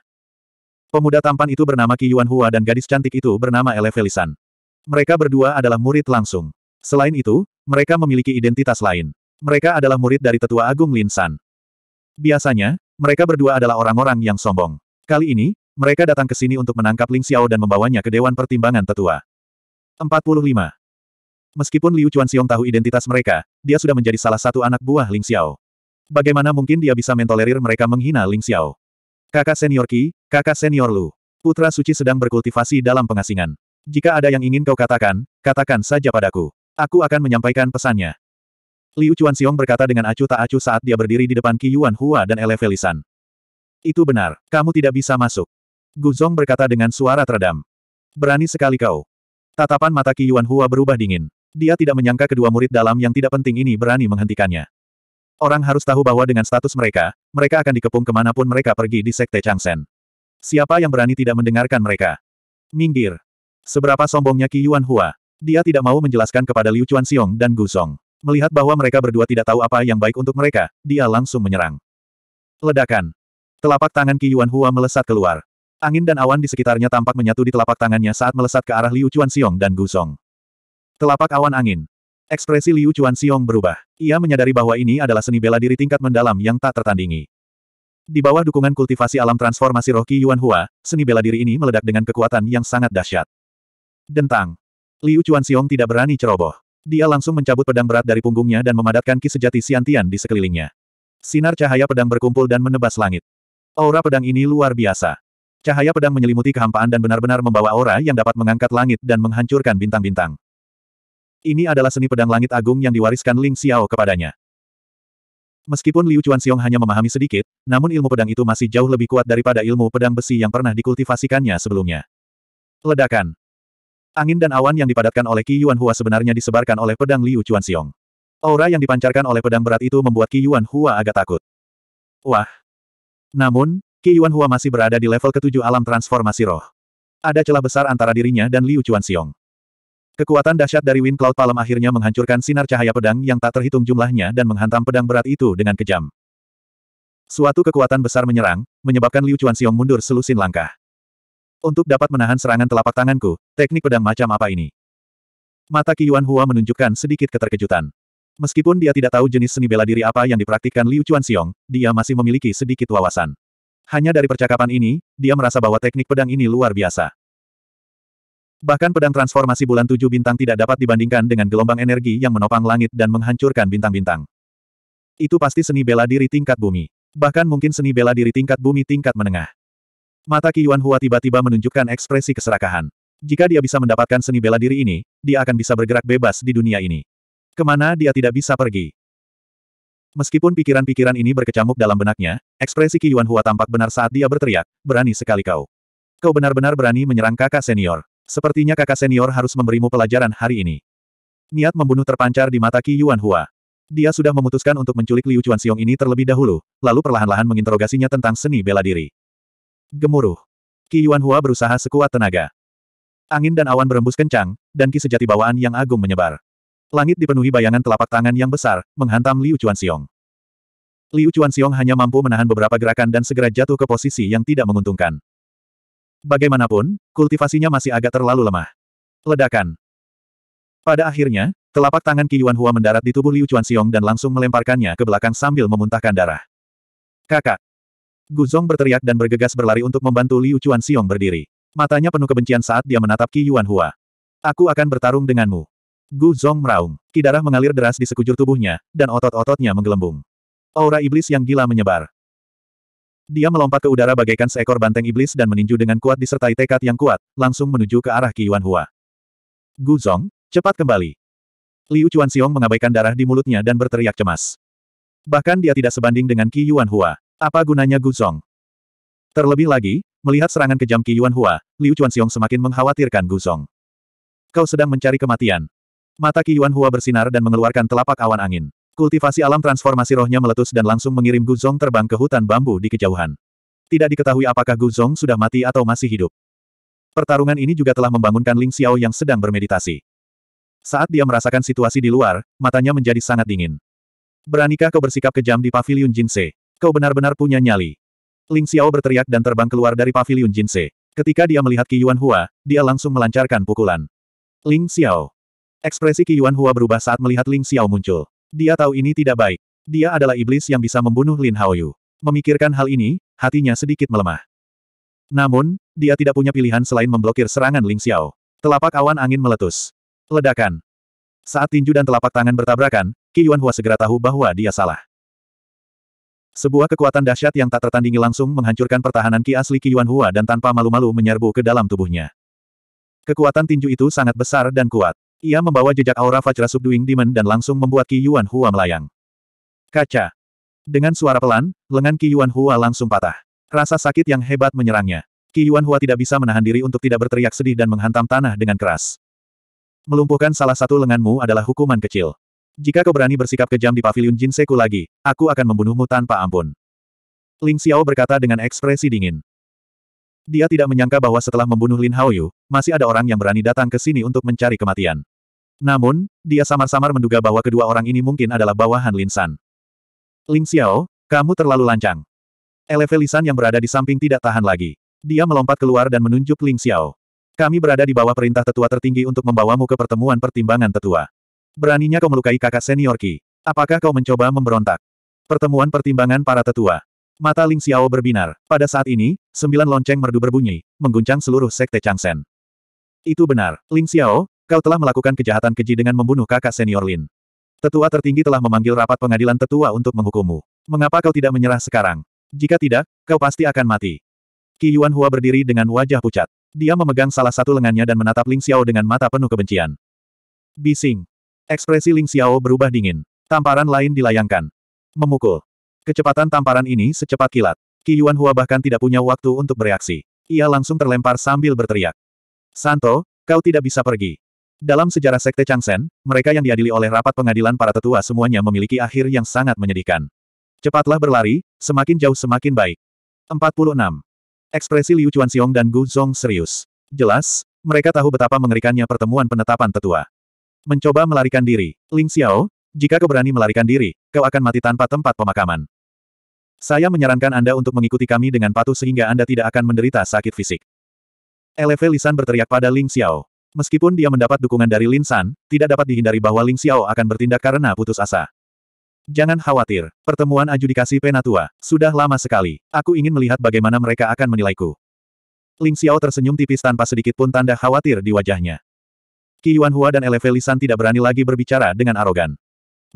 Pemuda tampan itu bernama Qi Yuan Hua dan gadis cantik itu bernama Ele Felisan. Mereka berdua adalah murid langsung. Selain itu, mereka memiliki identitas lain. Mereka adalah murid dari Tetua Agung Lin San. Biasanya, mereka berdua adalah orang-orang yang sombong. Kali ini, mereka datang ke sini untuk menangkap Ling Xiao dan membawanya ke Dewan Pertimbangan Tetua. 45. Meskipun Liu Chuanxiong tahu identitas mereka, dia sudah menjadi salah satu anak buah Ling Xiao. Bagaimana mungkin dia bisa mentolerir mereka menghina Ling Xiao? Kakak senior Qi, kakak senior Lu. Putra suci sedang berkultivasi dalam pengasingan. Jika ada yang ingin kau katakan, katakan saja padaku. Aku akan menyampaikan pesannya. Liu Chuanxiong berkata dengan acuh tak acuh saat dia berdiri di depan Qi Yuan Hua dan Elevelisan. Itu benar, kamu tidak bisa masuk. Guzong berkata dengan suara teredam. Berani sekali kau. Tatapan mata Ki Yuan Hua berubah dingin. Dia tidak menyangka kedua murid dalam yang tidak penting ini berani menghentikannya. Orang harus tahu bahwa dengan status mereka, mereka akan dikepung kemanapun mereka pergi di Sekte Changsen. Siapa yang berani tidak mendengarkan mereka? Minggir. Seberapa sombongnya Ki Yuan Hua. Dia tidak mau menjelaskan kepada Liu Chuan Xiong dan Gu Song. Melihat bahwa mereka berdua tidak tahu apa yang baik untuk mereka, dia langsung menyerang. Ledakan. Telapak tangan Ki Yuan Hua melesat keluar. Angin dan awan di sekitarnya tampak menyatu di telapak tangannya saat melesat ke arah Liu Xiong dan Gu Song. Telapak awan angin. Ekspresi Liu Xiong berubah. Ia menyadari bahwa ini adalah seni bela diri tingkat mendalam yang tak tertandingi. Di bawah dukungan kultivasi alam transformasi roh Qi Yuan Hua, seni bela diri ini meledak dengan kekuatan yang sangat dahsyat. Dentang. Liu Xiong tidak berani ceroboh. Dia langsung mencabut pedang berat dari punggungnya dan memadatkan ki sejati Xiantian di sekelilingnya. Sinar cahaya pedang berkumpul dan menebas langit. Aura pedang ini luar biasa. Cahaya pedang menyelimuti kehampaan dan benar-benar membawa aura yang dapat mengangkat langit dan menghancurkan bintang-bintang. Ini adalah seni pedang langit agung yang diwariskan Ling Xiao kepadanya. Meskipun Liu Xiong hanya memahami sedikit, namun ilmu pedang itu masih jauh lebih kuat daripada ilmu pedang besi yang pernah dikultivasikannya sebelumnya. Ledakan Angin dan awan yang dipadatkan oleh Qi Yuan Hua sebenarnya disebarkan oleh pedang Liu Xiong. Aura yang dipancarkan oleh pedang berat itu membuat Qi Yuan Hua agak takut. Wah! Namun, Qi Yuan Hua masih berada di level ketujuh alam transformasi roh. Ada celah besar antara dirinya dan Liu Xuanxiong. Kekuatan dahsyat dari Wind Cloud Palem akhirnya menghancurkan sinar cahaya pedang yang tak terhitung jumlahnya dan menghantam pedang berat itu dengan kejam. Suatu kekuatan besar menyerang, menyebabkan Liu Xuanxiong mundur selusin langkah. Untuk dapat menahan serangan telapak tanganku, teknik pedang macam apa ini? Mata Qi Yuan Hua menunjukkan sedikit keterkejutan. Meskipun dia tidak tahu jenis seni bela diri apa yang dipraktikkan Liu Xuanxiong, dia masih memiliki sedikit wawasan. Hanya dari percakapan ini, dia merasa bahwa teknik pedang ini luar biasa. Bahkan pedang transformasi bulan tujuh bintang tidak dapat dibandingkan dengan gelombang energi yang menopang langit dan menghancurkan bintang-bintang. Itu pasti seni bela diri tingkat bumi. Bahkan mungkin seni bela diri tingkat bumi tingkat menengah. Mata Ki Yuan Hua tiba-tiba menunjukkan ekspresi keserakahan. Jika dia bisa mendapatkan seni bela diri ini, dia akan bisa bergerak bebas di dunia ini. Kemana dia tidak bisa pergi. Meskipun pikiran-pikiran ini berkecamuk dalam benaknya, Ekspresi Ki Yuan Hua tampak benar saat dia berteriak, berani sekali kau. Kau benar-benar berani menyerang kakak senior. Sepertinya kakak senior harus memberimu pelajaran hari ini. Niat membunuh terpancar di mata Ki Yuan Hua. Dia sudah memutuskan untuk menculik Liu Xiong ini terlebih dahulu, lalu perlahan-lahan menginterogasinya tentang seni bela diri. Gemuruh. Ki Yuan Hua berusaha sekuat tenaga. Angin dan awan berembus kencang, dan ki sejati bawaan yang agung menyebar. Langit dipenuhi bayangan telapak tangan yang besar, menghantam Liu Xiong. Liu Xiong hanya mampu menahan beberapa gerakan dan segera jatuh ke posisi yang tidak menguntungkan. Bagaimanapun, kultivasinya masih agak terlalu lemah. Ledakan. Pada akhirnya, telapak tangan Qi Yuan Hua mendarat di tubuh Liu Xiong dan langsung melemparkannya ke belakang sambil memuntahkan darah. Kakak. Gu Zong berteriak dan bergegas berlari untuk membantu Liu Xiong berdiri. Matanya penuh kebencian saat dia menatap Qi Yuan Hua. Aku akan bertarung denganmu. Gu Zong meraung. Ki mengalir deras di sekujur tubuhnya, dan otot-ototnya menggelembung. Aura iblis yang gila menyebar. Dia melompat ke udara bagaikan seekor banteng iblis dan meninju dengan kuat disertai tekad yang kuat, langsung menuju ke arah Qi Yuanhua. Gu Zong, cepat kembali. Liu Xiong mengabaikan darah di mulutnya dan berteriak cemas. Bahkan dia tidak sebanding dengan Qi Hua. Apa gunanya Gu Zong? Terlebih lagi, melihat serangan kejam Qi Hua, Liu Xiong semakin mengkhawatirkan Gu Zong. Kau sedang mencari kematian. Mata Qi Hua bersinar dan mengeluarkan telapak awan angin. Kultivasi alam transformasi rohnya meletus dan langsung mengirim Guzong terbang ke hutan bambu di kejauhan. Tidak diketahui apakah Guzong sudah mati atau masih hidup. Pertarungan ini juga telah membangunkan Ling Xiao yang sedang bermeditasi. Saat dia merasakan situasi di luar, matanya menjadi sangat dingin. Beranikah kau bersikap kejam di pavilion Jinse? Kau benar-benar punya nyali. Ling Xiao berteriak dan terbang keluar dari pavilion Jinse. Ketika dia melihat Qi Yuan Hua, dia langsung melancarkan pukulan. Ling Xiao. Ekspresi Qi Yuan Hua berubah saat melihat Ling Xiao muncul. Dia tahu ini tidak baik. Dia adalah iblis yang bisa membunuh Lin Haoyu. Memikirkan hal ini, hatinya sedikit melemah. Namun, dia tidak punya pilihan selain memblokir serangan Ling Xiao. Telapak awan angin meletus. Ledakan. Saat tinju dan telapak tangan bertabrakan, Qi Yuanhua segera tahu bahwa dia salah. Sebuah kekuatan dahsyat yang tak tertandingi langsung menghancurkan pertahanan Ki asli Qi Yuanhua dan tanpa malu-malu menyerbu ke dalam tubuhnya. Kekuatan tinju itu sangat besar dan kuat. Ia membawa jejak aura Fajra Subduing Demon dan langsung membuat Qi Yuan Hua melayang. Kaca. Dengan suara pelan, lengan Qi Yuan Hua langsung patah. Rasa sakit yang hebat menyerangnya. Qi Yuan Hua tidak bisa menahan diri untuk tidak berteriak sedih dan menghantam tanah dengan keras. Melumpuhkan salah satu lenganmu adalah hukuman kecil. Jika kau berani bersikap kejam di Pavilion Jinseku lagi, aku akan membunuhmu tanpa ampun. Ling Xiao berkata dengan ekspresi dingin. Dia tidak menyangka bahwa setelah membunuh Lin Haoyu, masih ada orang yang berani datang ke sini untuk mencari kematian. Namun, dia samar-samar menduga bahwa kedua orang ini mungkin adalah bawahan Linsan. Ling Xiao, kamu terlalu lancang. Eleve Lisan yang berada di samping tidak tahan lagi. Dia melompat keluar dan menunjuk Ling Xiao. Kami berada di bawah perintah tetua tertinggi untuk membawamu ke pertemuan pertimbangan tetua. Beraninya kau melukai kakak senior Ki. Apakah kau mencoba memberontak? Pertemuan pertimbangan para tetua. Mata Ling Xiao berbinar. Pada saat ini, sembilan lonceng merdu berbunyi, mengguncang seluruh sekte Changsen. Itu benar, Ling Xiao, Kau telah melakukan kejahatan keji dengan membunuh kakak senior Lin. Tetua tertinggi telah memanggil rapat pengadilan tetua untuk menghukummu. Mengapa kau tidak menyerah sekarang? Jika tidak, kau pasti akan mati. Qi Yuan Hua berdiri dengan wajah pucat. Dia memegang salah satu lengannya dan menatap Ling Xiao dengan mata penuh kebencian. Bising. Ekspresi Ling Xiao berubah dingin. Tamparan lain dilayangkan. Memukul. Kecepatan tamparan ini secepat kilat. Qi Yuan Hua bahkan tidak punya waktu untuk bereaksi. Ia langsung terlempar sambil berteriak. Santo, kau tidak bisa pergi. Dalam sejarah Sekte Changsen, mereka yang diadili oleh rapat pengadilan para tetua semuanya memiliki akhir yang sangat menyedihkan. Cepatlah berlari, semakin jauh semakin baik. 46. Ekspresi Liu Chuanxiong dan Gu Zhong serius. Jelas, mereka tahu betapa mengerikannya pertemuan penetapan tetua. Mencoba melarikan diri, Ling Xiao, jika kau berani melarikan diri, kau akan mati tanpa tempat pemakaman. Saya menyarankan Anda untuk mengikuti kami dengan patuh sehingga Anda tidak akan menderita sakit fisik. LV Lisan berteriak pada Ling Xiao. Meskipun dia mendapat dukungan dari Lin San, tidak dapat dihindari bahwa Ling Xiao akan bertindak karena putus asa. Jangan khawatir, pertemuan adjudikasi Penatua, sudah lama sekali. Aku ingin melihat bagaimana mereka akan menilaiku. Ling Xiao tersenyum tipis tanpa sedikit pun tanda khawatir di wajahnya. Qi Yuanhua dan Eleve Lisan tidak berani lagi berbicara dengan arogan.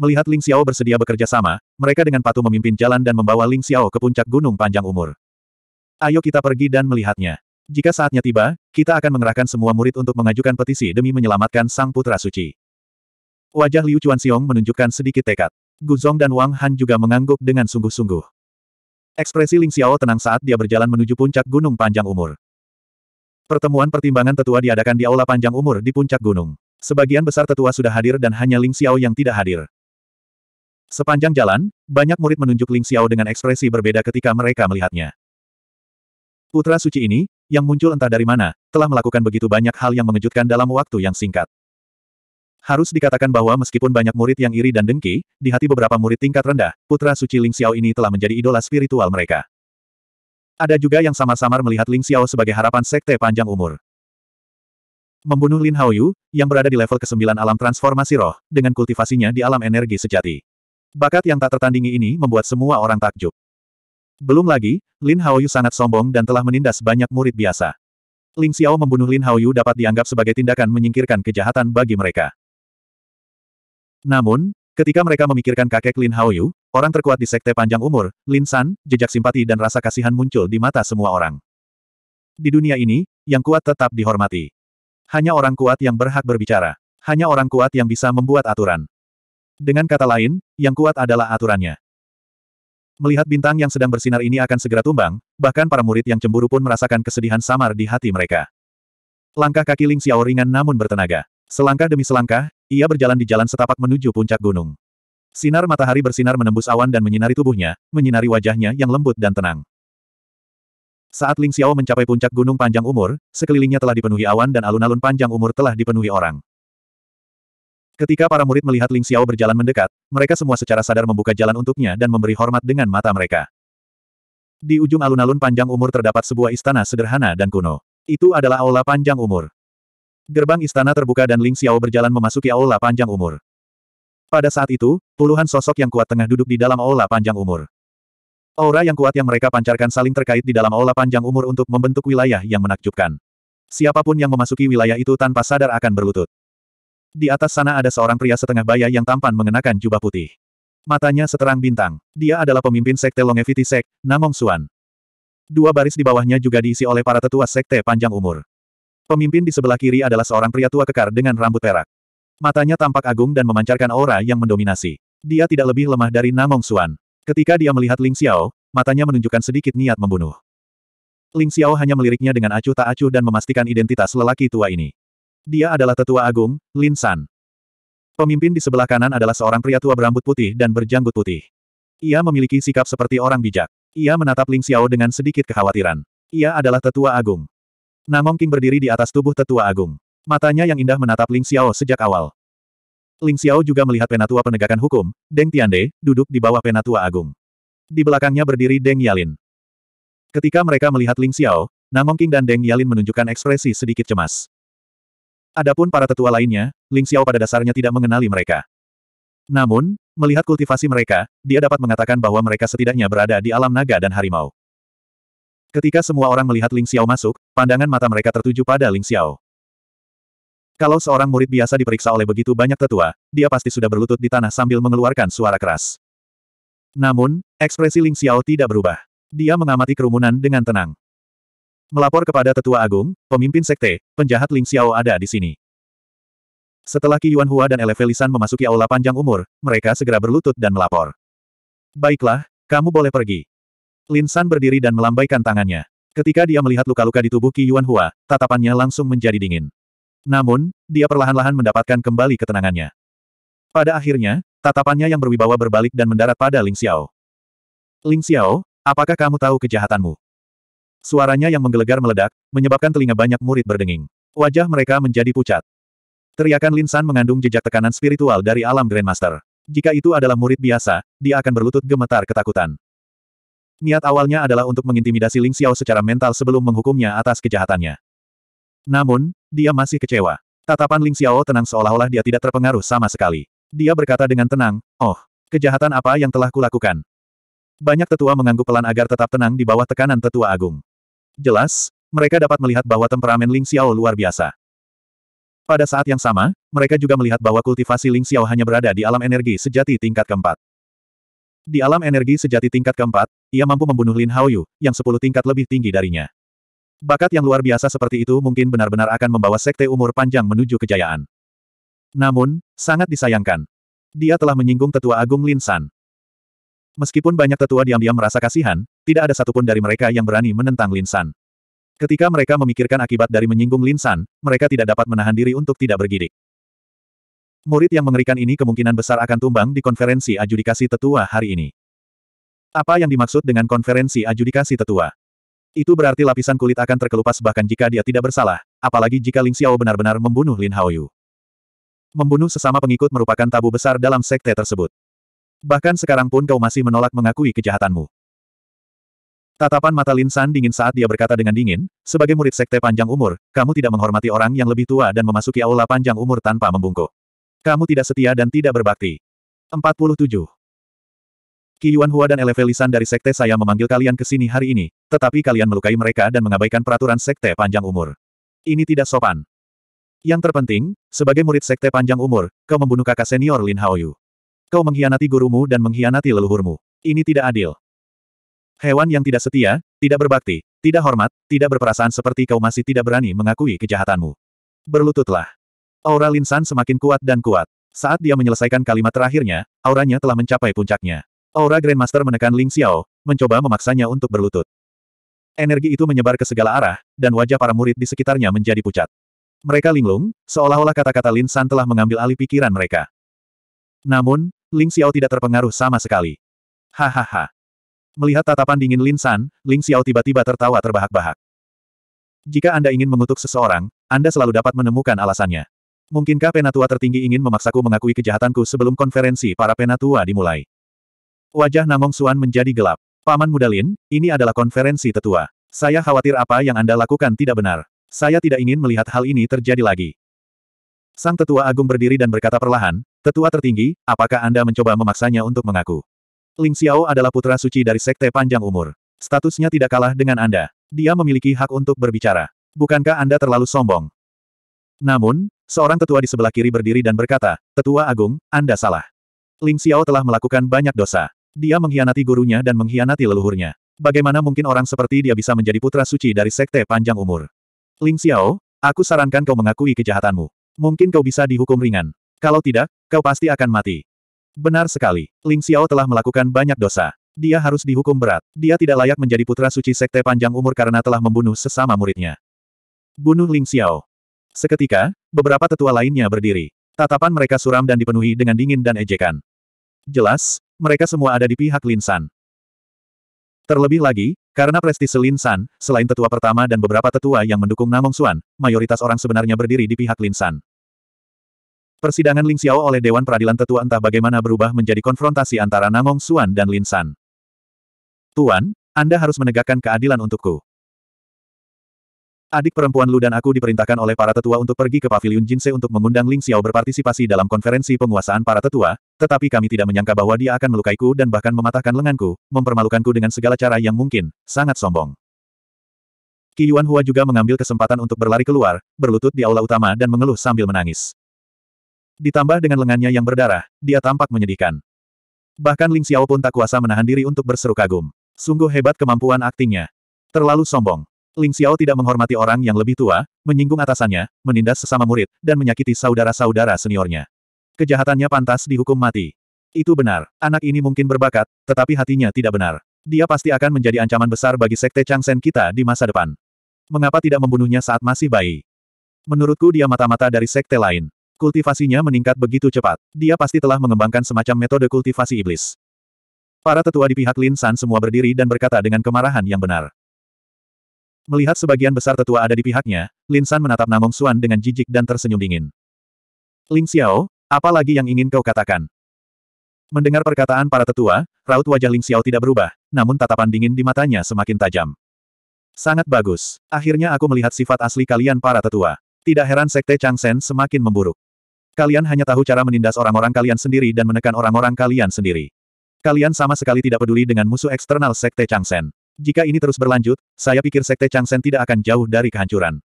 Melihat Ling Xiao bersedia bekerja sama, mereka dengan patuh memimpin jalan dan membawa Ling Xiao ke puncak gunung panjang umur. Ayo kita pergi dan melihatnya. Jika saatnya tiba, kita akan mengerahkan semua murid untuk mengajukan petisi demi menyelamatkan Sang Putra Suci. Wajah Liu Xiong menunjukkan sedikit tekad. Guzong dan Wang Han juga mengangguk dengan sungguh-sungguh. Ekspresi Ling Xiao tenang saat dia berjalan menuju puncak Gunung Panjang Umur. Pertemuan pertimbangan tetua diadakan di Aula Panjang Umur di puncak gunung. Sebagian besar tetua sudah hadir dan hanya Ling Xiao yang tidak hadir. Sepanjang jalan, banyak murid menunjuk Ling Xiao dengan ekspresi berbeda ketika mereka melihatnya. Putra suci ini, yang muncul entah dari mana, telah melakukan begitu banyak hal yang mengejutkan dalam waktu yang singkat. Harus dikatakan bahwa meskipun banyak murid yang iri dan dengki, di hati beberapa murid tingkat rendah, putra suci Ling Xiao ini telah menjadi idola spiritual mereka. Ada juga yang samar-samar melihat Ling Xiao sebagai harapan sekte panjang umur. Membunuh Lin Haoyu, yang berada di level ke-9 alam transformasi roh, dengan kultivasinya di alam energi sejati. Bakat yang tak tertandingi ini membuat semua orang takjub. Belum lagi, Lin Haoyu sangat sombong dan telah menindas banyak murid biasa. Ling Xiao membunuh Lin Haoyu dapat dianggap sebagai tindakan menyingkirkan kejahatan bagi mereka. Namun, ketika mereka memikirkan kakek Lin Haoyu, orang terkuat di sekte panjang umur, Lin San, jejak simpati dan rasa kasihan muncul di mata semua orang. Di dunia ini, yang kuat tetap dihormati. Hanya orang kuat yang berhak berbicara. Hanya orang kuat yang bisa membuat aturan. Dengan kata lain, yang kuat adalah aturannya. Melihat bintang yang sedang bersinar ini akan segera tumbang, bahkan para murid yang cemburu pun merasakan kesedihan samar di hati mereka. Langkah kaki Ling Xiao ringan namun bertenaga. Selangkah demi selangkah, ia berjalan di jalan setapak menuju puncak gunung. Sinar matahari bersinar menembus awan dan menyinari tubuhnya, menyinari wajahnya yang lembut dan tenang. Saat Ling Xiao mencapai puncak gunung panjang umur, sekelilingnya telah dipenuhi awan dan alun-alun panjang umur telah dipenuhi orang. Ketika para murid melihat Ling Xiao berjalan mendekat, mereka semua secara sadar membuka jalan untuknya dan memberi hormat dengan mata mereka. Di ujung alun-alun panjang umur terdapat sebuah istana sederhana dan kuno. Itu adalah aula panjang umur. Gerbang istana terbuka dan Ling Xiao berjalan memasuki aula panjang umur. Pada saat itu, puluhan sosok yang kuat tengah duduk di dalam aula panjang umur. Aura yang kuat yang mereka pancarkan saling terkait di dalam aula panjang umur untuk membentuk wilayah yang menakjubkan. Siapapun yang memasuki wilayah itu tanpa sadar akan berlutut. Di atas sana ada seorang pria setengah baya yang tampan mengenakan jubah putih. Matanya seterang bintang. Dia adalah pemimpin sekte Longevity Sek, Namong Suan. Dua baris di bawahnya juga diisi oleh para tetua sekte panjang umur. Pemimpin di sebelah kiri adalah seorang pria tua kekar dengan rambut perak. Matanya tampak agung dan memancarkan aura yang mendominasi. Dia tidak lebih lemah dari Namong Suan. Ketika dia melihat Ling Xiao, matanya menunjukkan sedikit niat membunuh. Ling Xiao hanya meliriknya dengan acuh tak acuh dan memastikan identitas lelaki tua ini. Dia adalah tetua agung, Lin San. Pemimpin di sebelah kanan adalah seorang pria tua berambut putih dan berjanggut putih. Ia memiliki sikap seperti orang bijak. Ia menatap Ling Xiao dengan sedikit kekhawatiran. Ia adalah tetua agung. Namong King berdiri di atas tubuh tetua agung. Matanya yang indah menatap Ling Xiao sejak awal. Ling Xiao juga melihat penatua penegakan hukum, Deng Tiande, duduk di bawah penatua agung. Di belakangnya berdiri Deng Yalin. Ketika mereka melihat Ling Xiao, Namong King dan Deng Yalin menunjukkan ekspresi sedikit cemas. Adapun para tetua lainnya, Ling Xiao pada dasarnya tidak mengenali mereka. Namun, melihat kultivasi mereka, dia dapat mengatakan bahwa mereka setidaknya berada di alam naga dan harimau. Ketika semua orang melihat Ling Xiao masuk, pandangan mata mereka tertuju pada Ling Xiao. Kalau seorang murid biasa diperiksa oleh begitu banyak tetua, dia pasti sudah berlutut di tanah sambil mengeluarkan suara keras. Namun, ekspresi Ling Xiao tidak berubah. Dia mengamati kerumunan dengan tenang. Melapor kepada Tetua Agung, pemimpin sekte, penjahat Ling Xiao ada di sini. Setelah Qi Yuan Hua dan Elevelisan memasuki aula panjang umur, mereka segera berlutut dan melapor. Baiklah, kamu boleh pergi. Lin San berdiri dan melambaikan tangannya. Ketika dia melihat luka-luka di tubuh Qi Yuan Hua, tatapannya langsung menjadi dingin. Namun, dia perlahan-lahan mendapatkan kembali ketenangannya. Pada akhirnya, tatapannya yang berwibawa berbalik dan mendarat pada Ling Xiao. Ling Xiao, apakah kamu tahu kejahatanmu? Suaranya yang menggelegar meledak, menyebabkan telinga banyak murid berdenging. Wajah mereka menjadi pucat. Teriakan Linsan mengandung jejak tekanan spiritual dari alam Grandmaster. Jika itu adalah murid biasa, dia akan berlutut gemetar ketakutan. Niat awalnya adalah untuk mengintimidasi Ling Xiao secara mental sebelum menghukumnya atas kejahatannya. Namun, dia masih kecewa. Tatapan Ling Xiao tenang seolah-olah dia tidak terpengaruh sama sekali. Dia berkata dengan tenang, Oh, kejahatan apa yang telah kulakukan? Banyak tetua mengangguk pelan agar tetap tenang di bawah tekanan tetua agung. Jelas, mereka dapat melihat bahwa temperamen Ling Xiao luar biasa. Pada saat yang sama, mereka juga melihat bahwa kultivasi Ling Xiao hanya berada di alam energi sejati tingkat keempat. Di alam energi sejati tingkat keempat, ia mampu membunuh Lin Haoyu, yang sepuluh tingkat lebih tinggi darinya. Bakat yang luar biasa seperti itu mungkin benar-benar akan membawa sekte umur panjang menuju kejayaan. Namun, sangat disayangkan. Dia telah menyinggung tetua agung Lin San. Meskipun banyak tetua diam-diam merasa kasihan, tidak ada satupun dari mereka yang berani menentang Lin San. Ketika mereka memikirkan akibat dari menyinggung Lin San, mereka tidak dapat menahan diri untuk tidak bergidik. Murid yang mengerikan ini kemungkinan besar akan tumbang di konferensi adjudikasi tetua hari ini. Apa yang dimaksud dengan konferensi adjudikasi tetua? Itu berarti lapisan kulit akan terkelupas bahkan jika dia tidak bersalah, apalagi jika Ling Xiao benar-benar membunuh Lin Haoyu. Membunuh sesama pengikut merupakan tabu besar dalam sekte tersebut. Bahkan sekarang pun kau masih menolak mengakui kejahatanmu. Tatapan mata Lin San dingin saat dia berkata dengan dingin, sebagai murid sekte panjang umur, kamu tidak menghormati orang yang lebih tua dan memasuki aula panjang umur tanpa membungkuk. Kamu tidak setia dan tidak berbakti. 47. Qi Yuan Hua dan Eleve Lisan dari sekte saya memanggil kalian ke sini hari ini, tetapi kalian melukai mereka dan mengabaikan peraturan sekte panjang umur. Ini tidak sopan. Yang terpenting, sebagai murid sekte panjang umur, kau membunuh kakak senior Lin Haoyu. Kau mengkhianati gurumu dan mengkhianati leluhurmu. Ini tidak adil. Hewan yang tidak setia, tidak berbakti, tidak hormat, tidak berperasaan seperti kau masih tidak berani mengakui kejahatanmu. Berlututlah. Aura Linsan semakin kuat dan kuat. Saat dia menyelesaikan kalimat terakhirnya, auranya telah mencapai puncaknya. Aura Grandmaster menekan Ling Xiao, mencoba memaksanya untuk berlutut. Energi itu menyebar ke segala arah, dan wajah para murid di sekitarnya menjadi pucat. Mereka linglung, seolah-olah kata-kata Linsan telah mengambil alih pikiran mereka. Namun, Ling Xiao tidak terpengaruh sama sekali. Hahaha. Melihat tatapan dingin Lin San, Ling Xiao tiba-tiba tertawa terbahak-bahak. Jika Anda ingin mengutuk seseorang, Anda selalu dapat menemukan alasannya. Mungkinkah penatua tertinggi ingin memaksaku mengakui kejahatanku sebelum konferensi para penatua dimulai? Wajah Namong Suan menjadi gelap. Paman Muda Lin, ini adalah konferensi tetua. Saya khawatir apa yang Anda lakukan tidak benar. Saya tidak ingin melihat hal ini terjadi lagi. Sang tetua agung berdiri dan berkata perlahan, tetua tertinggi, apakah Anda mencoba memaksanya untuk mengaku? Ling Xiao adalah putra suci dari sekte panjang umur. Statusnya tidak kalah dengan Anda. Dia memiliki hak untuk berbicara. Bukankah Anda terlalu sombong? Namun, seorang tetua di sebelah kiri berdiri dan berkata, Tetua Agung, Anda salah. Ling Xiao telah melakukan banyak dosa. Dia mengkhianati gurunya dan mengkhianati leluhurnya. Bagaimana mungkin orang seperti dia bisa menjadi putra suci dari sekte panjang umur? Ling Xiao, aku sarankan kau mengakui kejahatanmu. Mungkin kau bisa dihukum ringan. Kalau tidak, kau pasti akan mati. Benar sekali. Ling Xiao telah melakukan banyak dosa. Dia harus dihukum berat. Dia tidak layak menjadi putra suci sekte panjang umur karena telah membunuh sesama muridnya. Bunuh Ling Xiao. Seketika, beberapa tetua lainnya berdiri. Tatapan mereka suram dan dipenuhi dengan dingin dan ejekan. Jelas, mereka semua ada di pihak Lin San. Terlebih lagi, karena prestise Lin San, selain tetua pertama dan beberapa tetua yang mendukung Namong Xuan, mayoritas orang sebenarnya berdiri di pihak Lin San. Persidangan Ling Xiao oleh Dewan Peradilan Tetua entah bagaimana berubah menjadi konfrontasi antara Namong Xuan dan Lin San. Tuan, Anda harus menegakkan keadilan untukku. Adik perempuan Lu dan aku diperintahkan oleh para tetua untuk pergi ke Paviliun Jinse untuk mengundang Ling Xiao berpartisipasi dalam konferensi penguasaan para tetua, tetapi kami tidak menyangka bahwa dia akan melukaiku dan bahkan mematahkan lenganku, mempermalukanku dengan segala cara yang mungkin, sangat sombong. Qi Yuan Hua juga mengambil kesempatan untuk berlari keluar, berlutut di aula utama dan mengeluh sambil menangis. Ditambah dengan lengannya yang berdarah, dia tampak menyedihkan. Bahkan Ling Xiao pun tak kuasa menahan diri untuk berseru kagum. Sungguh hebat kemampuan aktingnya. Terlalu sombong. Ling Xiao tidak menghormati orang yang lebih tua, menyinggung atasannya, menindas sesama murid, dan menyakiti saudara-saudara seniornya. Kejahatannya pantas dihukum mati. Itu benar. Anak ini mungkin berbakat, tetapi hatinya tidak benar. Dia pasti akan menjadi ancaman besar bagi sekte Changsen kita di masa depan. Mengapa tidak membunuhnya saat masih bayi? Menurutku dia mata-mata dari sekte lain. Kultivasinya meningkat begitu cepat. Dia pasti telah mengembangkan semacam metode kultivasi iblis. Para tetua di pihak Lin San semua berdiri dan berkata dengan kemarahan yang benar. Melihat sebagian besar tetua ada di pihaknya, Lin San menatap Namong Xuan dengan jijik dan tersenyum dingin. Ling Xiao, apa lagi yang ingin kau katakan? Mendengar perkataan para tetua, raut wajah Ling Xiao tidak berubah, namun tatapan dingin di matanya semakin tajam. Sangat bagus. Akhirnya aku melihat sifat asli kalian para tetua. Tidak heran sekte Chang Changsen semakin memburuk. Kalian hanya tahu cara menindas orang-orang kalian sendiri dan menekan orang-orang kalian sendiri. Kalian sama sekali tidak peduli dengan musuh eksternal Sekte Changsen. Jika ini terus berlanjut, saya pikir Sekte Changsen tidak akan jauh dari kehancuran.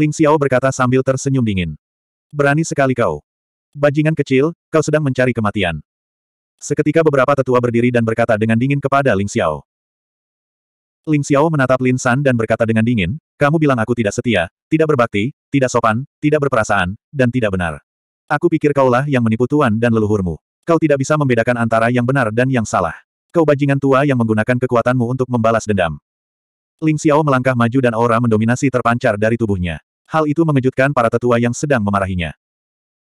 Ling Xiao berkata sambil tersenyum dingin. Berani sekali kau. Bajingan kecil, kau sedang mencari kematian. Seketika beberapa tetua berdiri dan berkata dengan dingin kepada Ling Xiao. Ling Xiao menatap Lin San dan berkata dengan dingin, kamu bilang aku tidak setia, tidak berbakti, tidak sopan, tidak berperasaan, dan tidak benar. Aku pikir kaulah yang menipu tuan dan leluhurmu. Kau tidak bisa membedakan antara yang benar dan yang salah. Kau bajingan tua yang menggunakan kekuatanmu untuk membalas dendam. Ling Xiao melangkah maju dan aura mendominasi terpancar dari tubuhnya. Hal itu mengejutkan para tetua yang sedang memarahinya.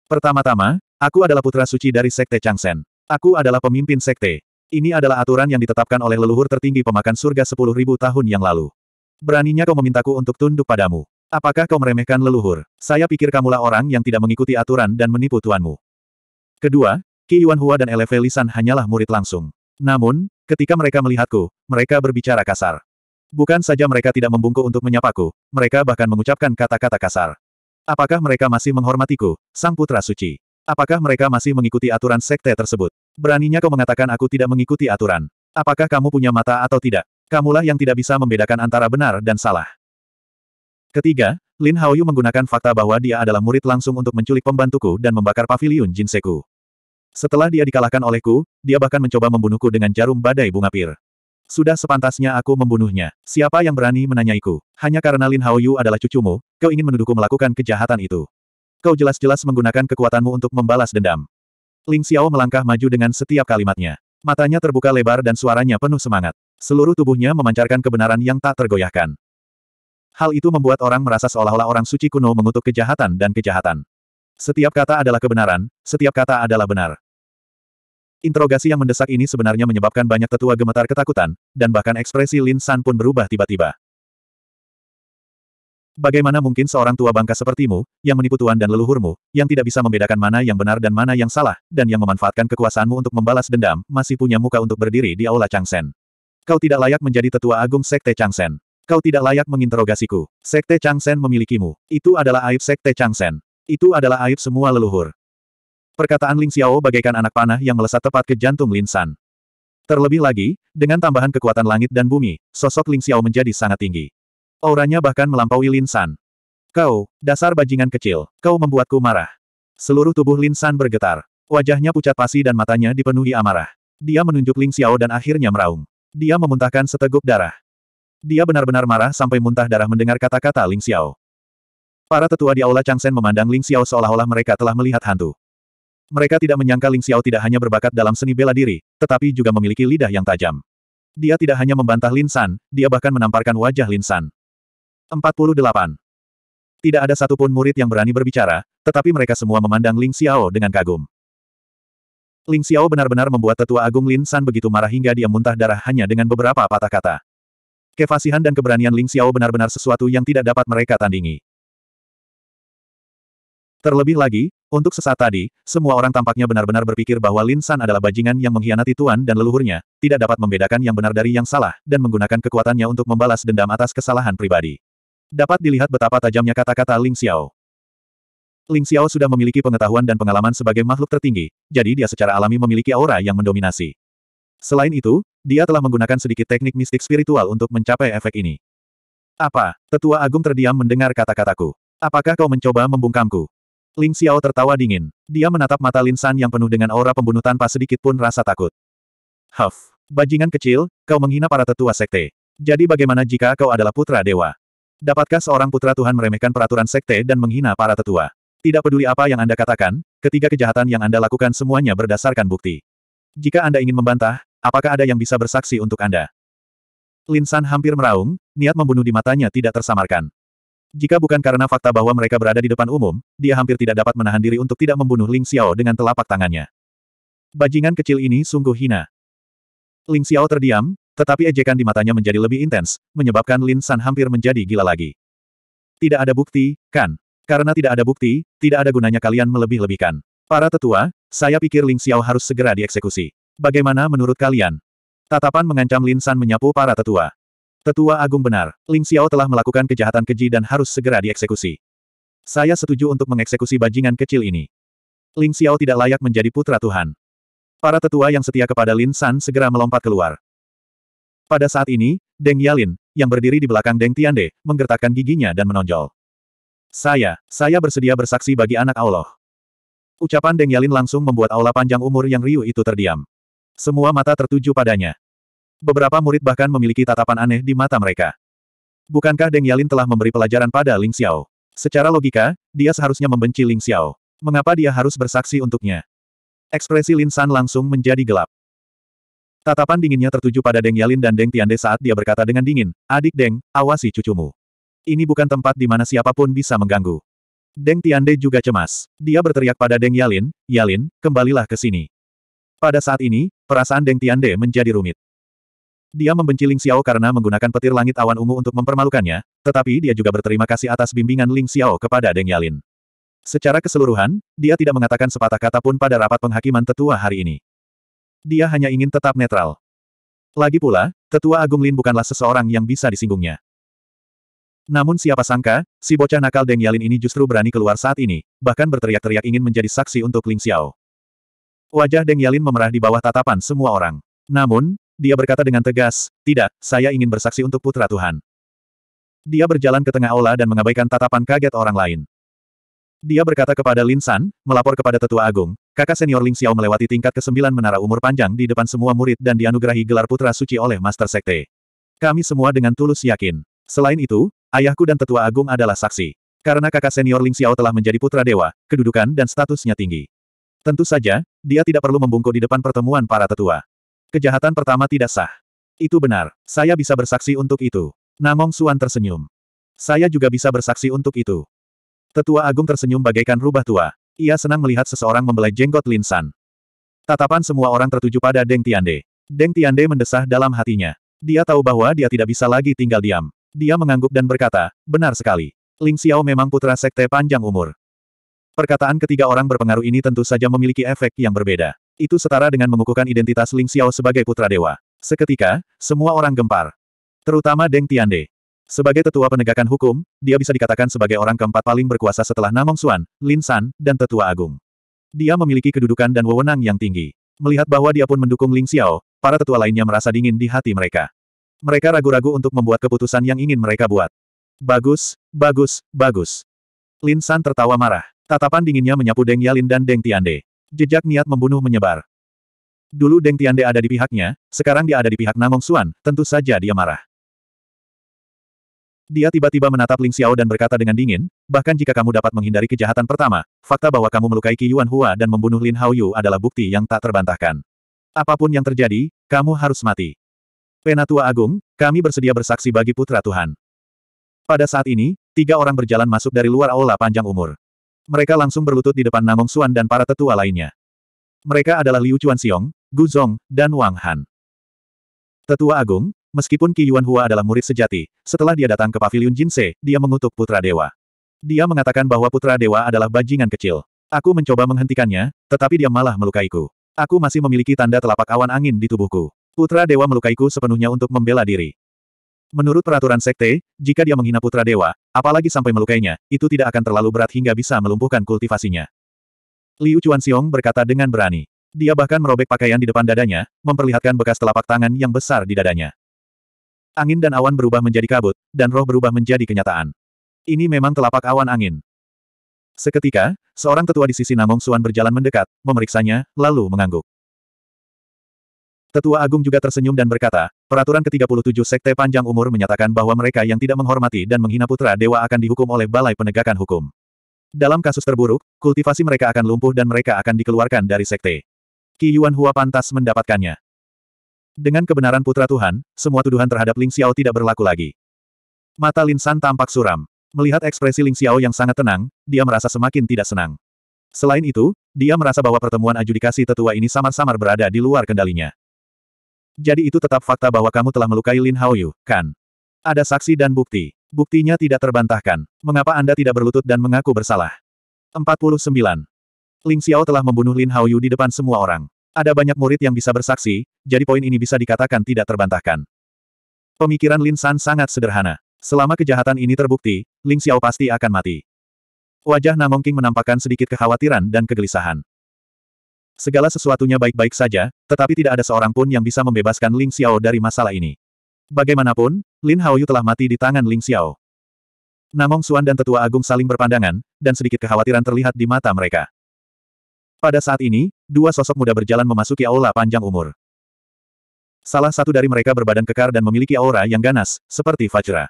Pertama-tama, aku adalah putra suci dari Sekte Changsen. Aku adalah pemimpin Sekte. Ini adalah aturan yang ditetapkan oleh leluhur tertinggi pemakan surga 10.000 tahun yang lalu. Beraninya kau memintaku untuk tunduk padamu. Apakah kau meremehkan leluhur? Saya pikir kamulah orang yang tidak mengikuti aturan dan menipu tuanmu. Kedua, Ki Yuan Hua dan Eleve Lisan hanyalah murid langsung. Namun, ketika mereka melihatku, mereka berbicara kasar. Bukan saja mereka tidak membungkuk untuk menyapaku, mereka bahkan mengucapkan kata-kata kasar. Apakah mereka masih menghormatiku, Sang Putra Suci? Apakah mereka masih mengikuti aturan sekte tersebut? Beraninya kau mengatakan aku tidak mengikuti aturan. Apakah kamu punya mata atau tidak? Kamulah yang tidak bisa membedakan antara benar dan salah. Ketiga, Lin Haoyu menggunakan fakta bahwa dia adalah murid langsung untuk menculik pembantuku dan membakar paviliun Jinseku. Setelah dia dikalahkan olehku, dia bahkan mencoba membunuhku dengan jarum badai bunga pir. Sudah sepantasnya aku membunuhnya. Siapa yang berani menanyaiku? Hanya karena Lin Haoyu adalah cucumu, kau ingin menuduhku melakukan kejahatan itu. Kau jelas-jelas menggunakan kekuatanmu untuk membalas dendam. Ling Xiao melangkah maju dengan setiap kalimatnya. Matanya terbuka lebar dan suaranya penuh semangat. Seluruh tubuhnya memancarkan kebenaran yang tak tergoyahkan. Hal itu membuat orang merasa seolah-olah orang suci kuno mengutuk kejahatan dan kejahatan. Setiap kata adalah kebenaran, setiap kata adalah benar. Interogasi yang mendesak ini sebenarnya menyebabkan banyak tetua gemetar ketakutan, dan bahkan ekspresi Lin San pun berubah tiba-tiba. Bagaimana mungkin seorang tua bangka sepertimu, yang menipu tuan dan leluhurmu, yang tidak bisa membedakan mana yang benar dan mana yang salah, dan yang memanfaatkan kekuasaanmu untuk membalas dendam, masih punya muka untuk berdiri di Aula Changsen. Kau tidak layak menjadi tetua agung Sekte Changsen. Kau tidak layak menginterogasiku. Sekte Changsen memilikimu. Itu adalah aib Sekte Changsen. Itu adalah aib semua leluhur. Perkataan Ling Xiao bagaikan anak panah yang melesat tepat ke jantung Lin San. Terlebih lagi, dengan tambahan kekuatan langit dan bumi, sosok Ling Xiao menjadi sangat tinggi. Auranya bahkan melampaui Lin San. Kau, dasar bajingan kecil, kau membuatku marah. Seluruh tubuh Lin San bergetar. Wajahnya pucat pasi dan matanya dipenuhi amarah. Dia menunjuk Ling Xiao dan akhirnya meraung. Dia memuntahkan seteguk darah. Dia benar-benar marah sampai muntah darah mendengar kata-kata Ling Xiao. Para tetua di Aula Changsen memandang Ling Xiao seolah-olah mereka telah melihat hantu. Mereka tidak menyangka Ling Xiao tidak hanya berbakat dalam seni bela diri, tetapi juga memiliki lidah yang tajam. Dia tidak hanya membantah Lin San, dia bahkan menamparkan wajah Lin San. 48. Tidak ada satupun murid yang berani berbicara, tetapi mereka semua memandang Ling Xiao dengan kagum. Ling Xiao benar-benar membuat tetua agung Lin San begitu marah hingga dia muntah darah hanya dengan beberapa patah kata. Kefasihan dan keberanian Ling Xiao benar-benar sesuatu yang tidak dapat mereka tandingi. Terlebih lagi, untuk sesaat tadi, semua orang tampaknya benar-benar berpikir bahwa Lin San adalah bajingan yang mengkhianati tuan dan leluhurnya, tidak dapat membedakan yang benar dari yang salah, dan menggunakan kekuatannya untuk membalas dendam atas kesalahan pribadi. Dapat dilihat betapa tajamnya kata-kata Ling Xiao. Ling Xiao sudah memiliki pengetahuan dan pengalaman sebagai makhluk tertinggi, jadi dia secara alami memiliki aura yang mendominasi. Selain itu, dia telah menggunakan sedikit teknik mistik spiritual untuk mencapai efek ini. Apa? Tetua Agung terdiam mendengar kata-kataku. Apakah kau mencoba membungkamku? Ling Xiao tertawa dingin. Dia menatap mata Lin San yang penuh dengan aura pembunuh tanpa sedikit pun rasa takut. Huff. Bajingan kecil, kau menghina para tetua sekte. Jadi bagaimana jika kau adalah putra dewa? Dapatkah seorang putra Tuhan meremehkan peraturan sekte dan menghina para tetua? Tidak peduli apa yang Anda katakan, ketiga kejahatan yang Anda lakukan semuanya berdasarkan bukti. Jika Anda ingin membantah, Apakah ada yang bisa bersaksi untuk Anda? Lin San hampir meraung, niat membunuh di matanya tidak tersamarkan. Jika bukan karena fakta bahwa mereka berada di depan umum, dia hampir tidak dapat menahan diri untuk tidak membunuh Ling Xiao dengan telapak tangannya. Bajingan kecil ini sungguh hina. Ling Xiao terdiam, tetapi ejekan di matanya menjadi lebih intens, menyebabkan Lin San hampir menjadi gila lagi. Tidak ada bukti, kan? Karena tidak ada bukti, tidak ada gunanya kalian melebih-lebihkan. Para tetua, saya pikir Ling Xiao harus segera dieksekusi. Bagaimana menurut kalian? Tatapan mengancam Lin San menyapu para tetua. Tetua Agung benar, Ling Xiao telah melakukan kejahatan keji dan harus segera dieksekusi. Saya setuju untuk mengeksekusi bajingan kecil ini. Ling Xiao tidak layak menjadi putra Tuhan. Para tetua yang setia kepada Lin San segera melompat keluar. Pada saat ini, Deng Yalin, yang berdiri di belakang Deng Tiande, menggertakkan giginya dan menonjol. Saya, saya bersedia bersaksi bagi anak Allah. Ucapan Deng Yalin langsung membuat aula panjang umur yang riuh itu terdiam. Semua mata tertuju padanya. Beberapa murid bahkan memiliki tatapan aneh di mata mereka. Bukankah Deng Yalin telah memberi pelajaran pada Ling Xiao? Secara logika, dia seharusnya membenci Ling Xiao. Mengapa dia harus bersaksi untuknya? Ekspresi Lin San langsung menjadi gelap. Tatapan dinginnya tertuju pada Deng Yalin dan Deng Tiande saat dia berkata dengan dingin, Adik Deng, awasi cucumu. Ini bukan tempat di mana siapapun bisa mengganggu. Deng Tiande juga cemas. Dia berteriak pada Deng Yalin, Yalin, kembalilah ke sini. Pada saat ini, Perasaan Deng Tiande menjadi rumit. Dia membenci Ling Xiao karena menggunakan petir langit awan ungu untuk mempermalukannya, tetapi dia juga berterima kasih atas bimbingan Ling Xiao kepada Deng Yalin. Secara keseluruhan, dia tidak mengatakan sepatah kata pun pada rapat penghakiman tetua hari ini. Dia hanya ingin tetap netral. Lagi pula, tetua Agung Lin bukanlah seseorang yang bisa disinggungnya. Namun siapa sangka, si bocah nakal Deng Yalin ini justru berani keluar saat ini, bahkan berteriak-teriak ingin menjadi saksi untuk Ling Xiao. Wajah Deng Yalin memerah di bawah tatapan semua orang. Namun, dia berkata dengan tegas, tidak, saya ingin bersaksi untuk putra Tuhan. Dia berjalan ke tengah aula dan mengabaikan tatapan kaget orang lain. Dia berkata kepada Lin San, melapor kepada tetua agung, kakak senior Ling Xiao melewati tingkat ke-9 menara umur panjang di depan semua murid dan dianugerahi gelar putra suci oleh Master Sekte. Kami semua dengan tulus yakin. Selain itu, ayahku dan tetua agung adalah saksi. Karena kakak senior Ling Xiao telah menjadi putra dewa, kedudukan dan statusnya tinggi. Tentu saja, dia tidak perlu membungkuk di depan pertemuan para tetua. Kejahatan pertama tidak sah. Itu benar, saya bisa bersaksi untuk itu. Namong Suan tersenyum. Saya juga bisa bersaksi untuk itu. Tetua Agung tersenyum bagaikan rubah tua. Ia senang melihat seseorang membelai jenggot Linsan. Tatapan semua orang tertuju pada Deng Tiande. Deng Tiande mendesah dalam hatinya. Dia tahu bahwa dia tidak bisa lagi tinggal diam. Dia mengangguk dan berkata, benar sekali. Ling Xiao memang putra sekte panjang umur. Perkataan ketiga orang berpengaruh ini tentu saja memiliki efek yang berbeda. Itu setara dengan mengukuhkan identitas Ling Xiao sebagai putra dewa. Seketika, semua orang gempar. Terutama Deng Tiande. Sebagai tetua penegakan hukum, dia bisa dikatakan sebagai orang keempat paling berkuasa setelah Namong Xuan, Lin San, dan Tetua Agung. Dia memiliki kedudukan dan wewenang yang tinggi. Melihat bahwa dia pun mendukung Ling Xiao, para tetua lainnya merasa dingin di hati mereka. Mereka ragu-ragu untuk membuat keputusan yang ingin mereka buat. Bagus, bagus, bagus. Lin San tertawa marah. Tatapan dinginnya menyapu Deng Yalin dan Deng Tiande. Jejak niat membunuh menyebar. Dulu Deng Tiande ada di pihaknya, sekarang dia ada di pihak Namong Xuan, tentu saja dia marah. Dia tiba-tiba menatap Ling Xiao dan berkata dengan dingin, bahkan jika kamu dapat menghindari kejahatan pertama, fakta bahwa kamu melukai Qi Yuan Hua dan membunuh Lin Hao Yu adalah bukti yang tak terbantahkan. Apapun yang terjadi, kamu harus mati. Penatua Agung, kami bersedia bersaksi bagi putra Tuhan. Pada saat ini, tiga orang berjalan masuk dari luar aula panjang umur. Mereka langsung berlutut di depan Namong Xuan dan para tetua lainnya. Mereka adalah Liu Xiong, Gu Zong, dan Wang Han. Tetua Agung, meskipun Qi Yuan Hua adalah murid sejati, setelah dia datang ke Paviliun Jinse, dia mengutuk Putra Dewa. Dia mengatakan bahwa Putra Dewa adalah bajingan kecil. Aku mencoba menghentikannya, tetapi dia malah melukaiku. Aku masih memiliki tanda telapak awan angin di tubuhku. Putra Dewa melukaiku sepenuhnya untuk membela diri. Menurut peraturan sekte, jika dia menghina putra dewa, apalagi sampai melukainya, itu tidak akan terlalu berat hingga bisa melumpuhkan kultivasinya. Liu Chuanxiong berkata dengan berani. Dia bahkan merobek pakaian di depan dadanya, memperlihatkan bekas telapak tangan yang besar di dadanya. Angin dan awan berubah menjadi kabut, dan roh berubah menjadi kenyataan. Ini memang telapak awan angin. Seketika, seorang tetua di sisi Namong Suan berjalan mendekat, memeriksanya, lalu mengangguk. Tetua Agung juga tersenyum dan berkata, peraturan ke-37 Sekte Panjang Umur menyatakan bahwa mereka yang tidak menghormati dan menghina putra dewa akan dihukum oleh Balai Penegakan Hukum. Dalam kasus terburuk, kultivasi mereka akan lumpuh dan mereka akan dikeluarkan dari sekte. Qi Yuan Hua pantas mendapatkannya. Dengan kebenaran putra Tuhan, semua tuduhan terhadap Ling Xiao tidak berlaku lagi. Mata Lin San tampak suram. Melihat ekspresi Ling Xiao yang sangat tenang, dia merasa semakin tidak senang. Selain itu, dia merasa bahwa pertemuan adjudikasi tetua ini samar-samar berada di luar kendalinya. Jadi itu tetap fakta bahwa kamu telah melukai Lin Haoyu, kan? Ada saksi dan bukti. Buktinya tidak terbantahkan. Mengapa Anda tidak berlutut dan mengaku bersalah? 49. Ling Xiao telah membunuh Lin Haoyu di depan semua orang. Ada banyak murid yang bisa bersaksi, jadi poin ini bisa dikatakan tidak terbantahkan. Pemikiran Lin San sangat sederhana. Selama kejahatan ini terbukti, Ling Xiao pasti akan mati. Wajah Namong King menampakkan sedikit kekhawatiran dan kegelisahan. Segala sesuatunya baik-baik saja, tetapi tidak ada seorang pun yang bisa membebaskan Ling Xiao dari masalah ini. Bagaimanapun, Lin Haoyu telah mati di tangan Ling Xiao. Namong Xuan dan Tetua Agung saling berpandangan, dan sedikit kekhawatiran terlihat di mata mereka. Pada saat ini, dua sosok muda berjalan memasuki aula panjang umur. Salah satu dari mereka berbadan kekar dan memiliki aura yang ganas, seperti Fajra.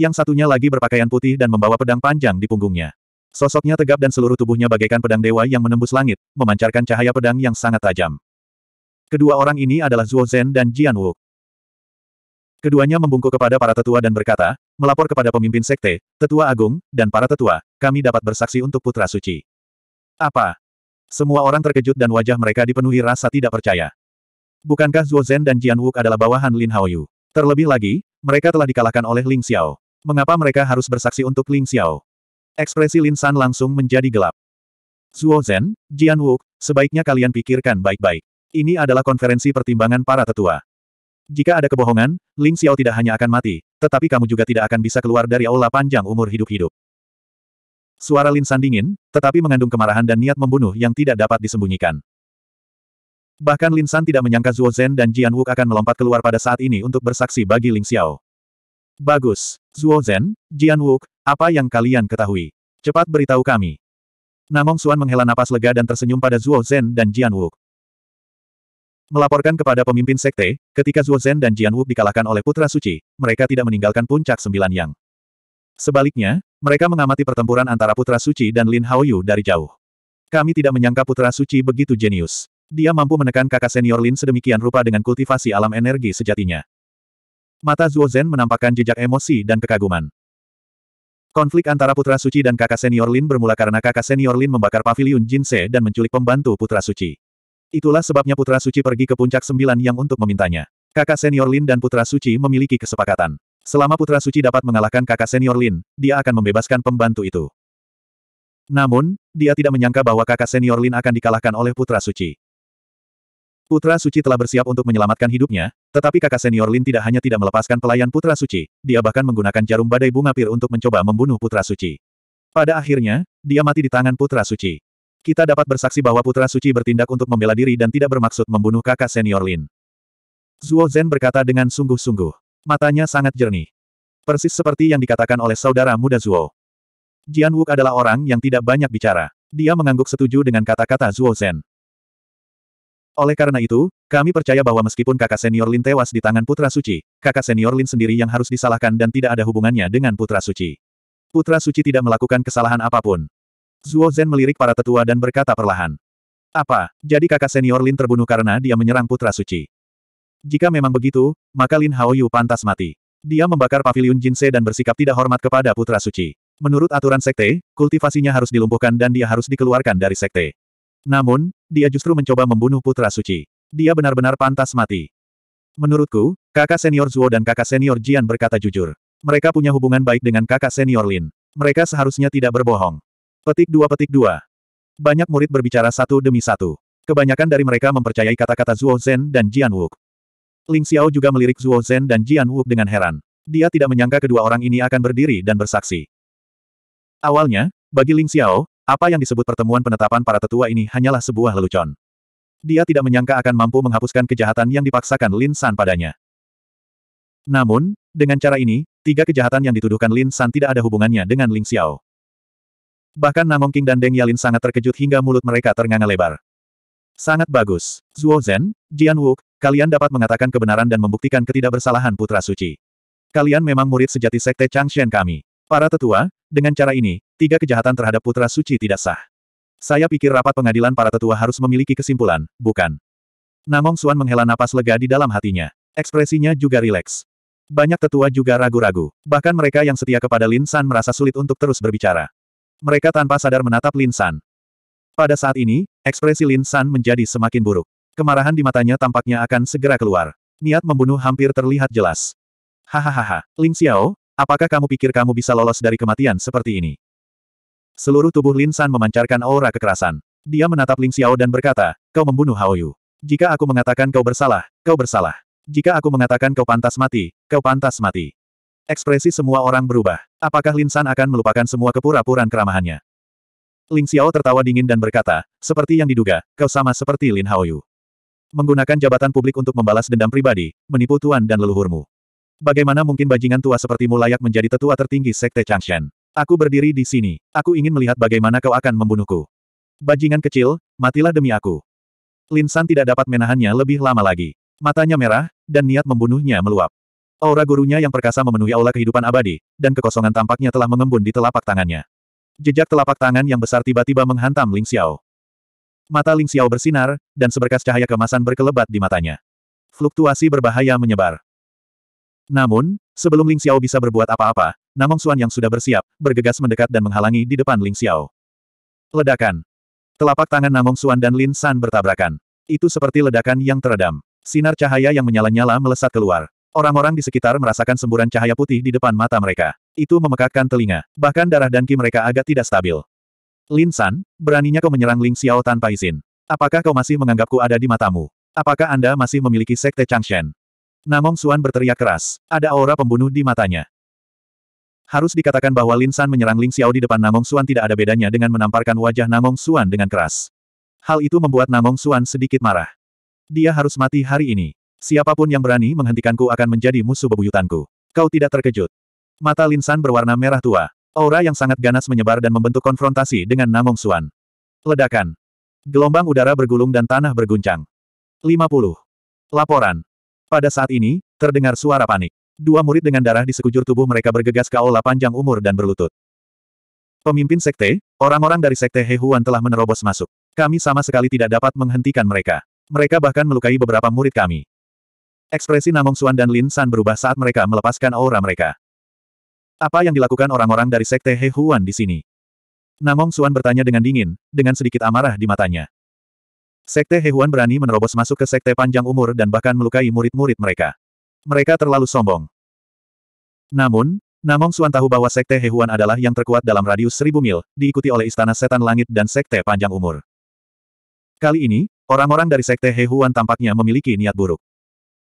Yang satunya lagi berpakaian putih dan membawa pedang panjang di punggungnya. Sosoknya tegap dan seluruh tubuhnya bagaikan pedang dewa yang menembus langit, memancarkan cahaya pedang yang sangat tajam. Kedua orang ini adalah Zhuo Zhen dan Jian Wu. Keduanya membungkuk kepada para tetua dan berkata, melapor kepada pemimpin sekte, tetua agung, dan para tetua, kami dapat bersaksi untuk putra suci. Apa? Semua orang terkejut dan wajah mereka dipenuhi rasa tidak percaya. Bukankah Zhuo Zhen dan Jian Wu adalah bawahan Lin Haoyu? Terlebih lagi, mereka telah dikalahkan oleh Ling Xiao. Mengapa mereka harus bersaksi untuk Ling Xiao? Ekspresi Lin San langsung menjadi gelap. Zhuo Zhen, Jian Wu, sebaiknya kalian pikirkan baik-baik. Ini adalah konferensi pertimbangan para tetua. Jika ada kebohongan, Ling Xiao tidak hanya akan mati, tetapi kamu juga tidak akan bisa keluar dari aula panjang umur hidup-hidup. Suara Lin San dingin, tetapi mengandung kemarahan dan niat membunuh yang tidak dapat disembunyikan. Bahkan Lin San tidak menyangka Zhuo Zhen dan Jian Wu akan melompat keluar pada saat ini untuk bersaksi bagi Ling Xiao. Bagus, Zhuo Zhen, Jian Wu. Apa yang kalian ketahui? Cepat beritahu kami. Namong Suan menghela napas lega dan tersenyum pada Zhuo Zhen dan Jian Wu. Melaporkan kepada pemimpin sekte, ketika Zhuo Zhen dan Jian Wu dikalahkan oleh Putra Suci, mereka tidak meninggalkan puncak Sembilan Yang. Sebaliknya, mereka mengamati pertempuran antara Putra Suci dan Lin Haoyu dari jauh. Kami tidak menyangka Putra Suci begitu jenius. Dia mampu menekan kakak senior Lin sedemikian rupa dengan kultivasi alam energi sejatinya. Mata Zhuo Zhen menampakkan jejak emosi dan kekaguman. Konflik antara putra suci dan kakak senior Lin bermula karena kakak senior Lin membakar paviliun Jinse dan menculik pembantu putra suci. Itulah sebabnya putra suci pergi ke puncak sembilan yang untuk memintanya. Kakak senior Lin dan putra suci memiliki kesepakatan. Selama putra suci dapat mengalahkan kakak senior Lin, dia akan membebaskan pembantu itu. Namun, dia tidak menyangka bahwa kakak senior Lin akan dikalahkan oleh putra suci. Putra Suci telah bersiap untuk menyelamatkan hidupnya, tetapi kakak senior Lin tidak hanya tidak melepaskan pelayan Putra Suci, dia bahkan menggunakan jarum badai bunga pir untuk mencoba membunuh Putra Suci. Pada akhirnya, dia mati di tangan Putra Suci. Kita dapat bersaksi bahwa Putra Suci bertindak untuk membela diri dan tidak bermaksud membunuh kakak senior Lin. Zuo Zhen berkata dengan sungguh-sungguh. Matanya sangat jernih. Persis seperti yang dikatakan oleh saudara muda Zuo. Jian Wuk adalah orang yang tidak banyak bicara. Dia mengangguk setuju dengan kata-kata Zuo Zhen. Oleh karena itu, kami percaya bahwa meskipun kakak senior Lin tewas di tangan Putra Suci, kakak senior Lin sendiri yang harus disalahkan dan tidak ada hubungannya dengan Putra Suci. Putra Suci tidak melakukan kesalahan apapun. Zuo Zhen melirik para tetua dan berkata perlahan. Apa, jadi kakak senior Lin terbunuh karena dia menyerang Putra Suci? Jika memang begitu, maka Lin Haoyu pantas mati. Dia membakar pavilion Jinsei dan bersikap tidak hormat kepada Putra Suci. Menurut aturan sekte, kultivasinya harus dilumpuhkan dan dia harus dikeluarkan dari sekte. Namun, dia justru mencoba membunuh putra suci. Dia benar-benar pantas mati. Menurutku, kakak senior Zuo dan kakak senior Jian berkata jujur. Mereka punya hubungan baik dengan kakak senior Lin. Mereka seharusnya tidak berbohong. Petik dua petik dua. Banyak murid berbicara satu demi satu. Kebanyakan dari mereka mempercayai kata-kata Zuo Zhen dan Jian Wuk. Ling Xiao juga melirik Zuo Zhen dan Jian Wuk dengan heran. Dia tidak menyangka kedua orang ini akan berdiri dan bersaksi. Awalnya, bagi Ling Xiao, apa yang disebut pertemuan penetapan para tetua ini hanyalah sebuah lelucon. Dia tidak menyangka akan mampu menghapuskan kejahatan yang dipaksakan Lin San padanya. Namun, dengan cara ini, tiga kejahatan yang dituduhkan Lin San tidak ada hubungannya dengan Ling Xiao. Bahkan Namong King dan Deng Yalin sangat terkejut hingga mulut mereka ternganga lebar. Sangat bagus. Zhuo Zhen, Jian Wuk, kalian dapat mengatakan kebenaran dan membuktikan ketidakbersalahan Putra Suci. Kalian memang murid sejati Sekte Changshen kami. Para tetua, dengan cara ini, tiga kejahatan terhadap putra suci tidak sah. Saya pikir rapat pengadilan para tetua harus memiliki kesimpulan, bukan? Namong Suan menghela napas lega di dalam hatinya. Ekspresinya juga rileks. Banyak tetua juga ragu-ragu. Bahkan mereka yang setia kepada Lin San merasa sulit untuk terus berbicara. Mereka tanpa sadar menatap Lin San. Pada saat ini, ekspresi Lin San menjadi semakin buruk. Kemarahan di matanya tampaknya akan segera keluar. Niat membunuh hampir terlihat jelas. Hahaha, Ling Xiao, Apakah kamu pikir kamu bisa lolos dari kematian seperti ini? Seluruh tubuh Lin San memancarkan aura kekerasan. Dia menatap Ling Xiao dan berkata, kau membunuh Hao Yu. Jika aku mengatakan kau bersalah, kau bersalah. Jika aku mengatakan kau pantas mati, kau pantas mati. Ekspresi semua orang berubah. Apakah Lin San akan melupakan semua kepura puraan keramahannya? Ling Xiao tertawa dingin dan berkata, seperti yang diduga, kau sama seperti Lin Hao Yu. Menggunakan jabatan publik untuk membalas dendam pribadi, menipu tuan dan leluhurmu. Bagaimana mungkin bajingan tua sepertimu layak menjadi tetua tertinggi Sekte Changshan? Aku berdiri di sini. Aku ingin melihat bagaimana kau akan membunuhku. Bajingan kecil, matilah demi aku. Lin San tidak dapat menahannya lebih lama lagi. Matanya merah, dan niat membunuhnya meluap. Aura gurunya yang perkasa memenuhi aula kehidupan abadi, dan kekosongan tampaknya telah mengembun di telapak tangannya. Jejak telapak tangan yang besar tiba-tiba menghantam Ling Xiao. Mata Ling Xiao bersinar, dan seberkas cahaya kemasan berkelebat di matanya. Fluktuasi berbahaya menyebar. Namun, sebelum Ling Xiao bisa berbuat apa-apa, Namong Xuan yang sudah bersiap, bergegas mendekat dan menghalangi di depan Ling Xiao. Ledakan. Telapak tangan Namong Xuan dan Lin San bertabrakan. Itu seperti ledakan yang teredam. Sinar cahaya yang menyala-nyala melesat keluar. Orang-orang di sekitar merasakan semburan cahaya putih di depan mata mereka. Itu memekakkan telinga. Bahkan darah dan ki mereka agak tidak stabil. Lin San, beraninya kau menyerang Ling Xiao tanpa izin. Apakah kau masih menganggapku ada di matamu? Apakah Anda masih memiliki sekte Changshen? Namong Suan berteriak keras. Ada aura pembunuh di matanya. Harus dikatakan bahwa Lin San menyerang Ling Xiao di depan Namong Suan tidak ada bedanya dengan menamparkan wajah Namong Suan dengan keras. Hal itu membuat Namong Suan sedikit marah. Dia harus mati hari ini. Siapapun yang berani menghentikanku akan menjadi musuh bebuyutanku. Kau tidak terkejut. Mata Linsan berwarna merah tua. Aura yang sangat ganas menyebar dan membentuk konfrontasi dengan Namong Suan. Ledakan. Gelombang udara bergulung dan tanah berguncang. 50. Laporan. Pada saat ini, terdengar suara panik. Dua murid dengan darah di sekujur tubuh mereka bergegas ke aula panjang umur dan berlutut. Pemimpin sekte, orang-orang dari sekte Hehuan telah menerobos masuk. Kami sama sekali tidak dapat menghentikan mereka. Mereka bahkan melukai beberapa murid kami. Ekspresi Namong Suan dan Lin San berubah saat mereka melepaskan aura mereka. Apa yang dilakukan orang-orang dari sekte Hehuan di sini? Namong Suan bertanya dengan dingin, dengan sedikit amarah di matanya. Sekte Hehuan berani menerobos masuk ke sekte panjang umur dan bahkan melukai murid-murid mereka. Mereka terlalu sombong. Namun, Namong Suan tahu bahwa sekte Hehuan adalah yang terkuat dalam radius seribu mil, diikuti oleh Istana Setan Langit dan sekte panjang umur. Kali ini, orang-orang dari sekte Hehuan tampaknya memiliki niat buruk.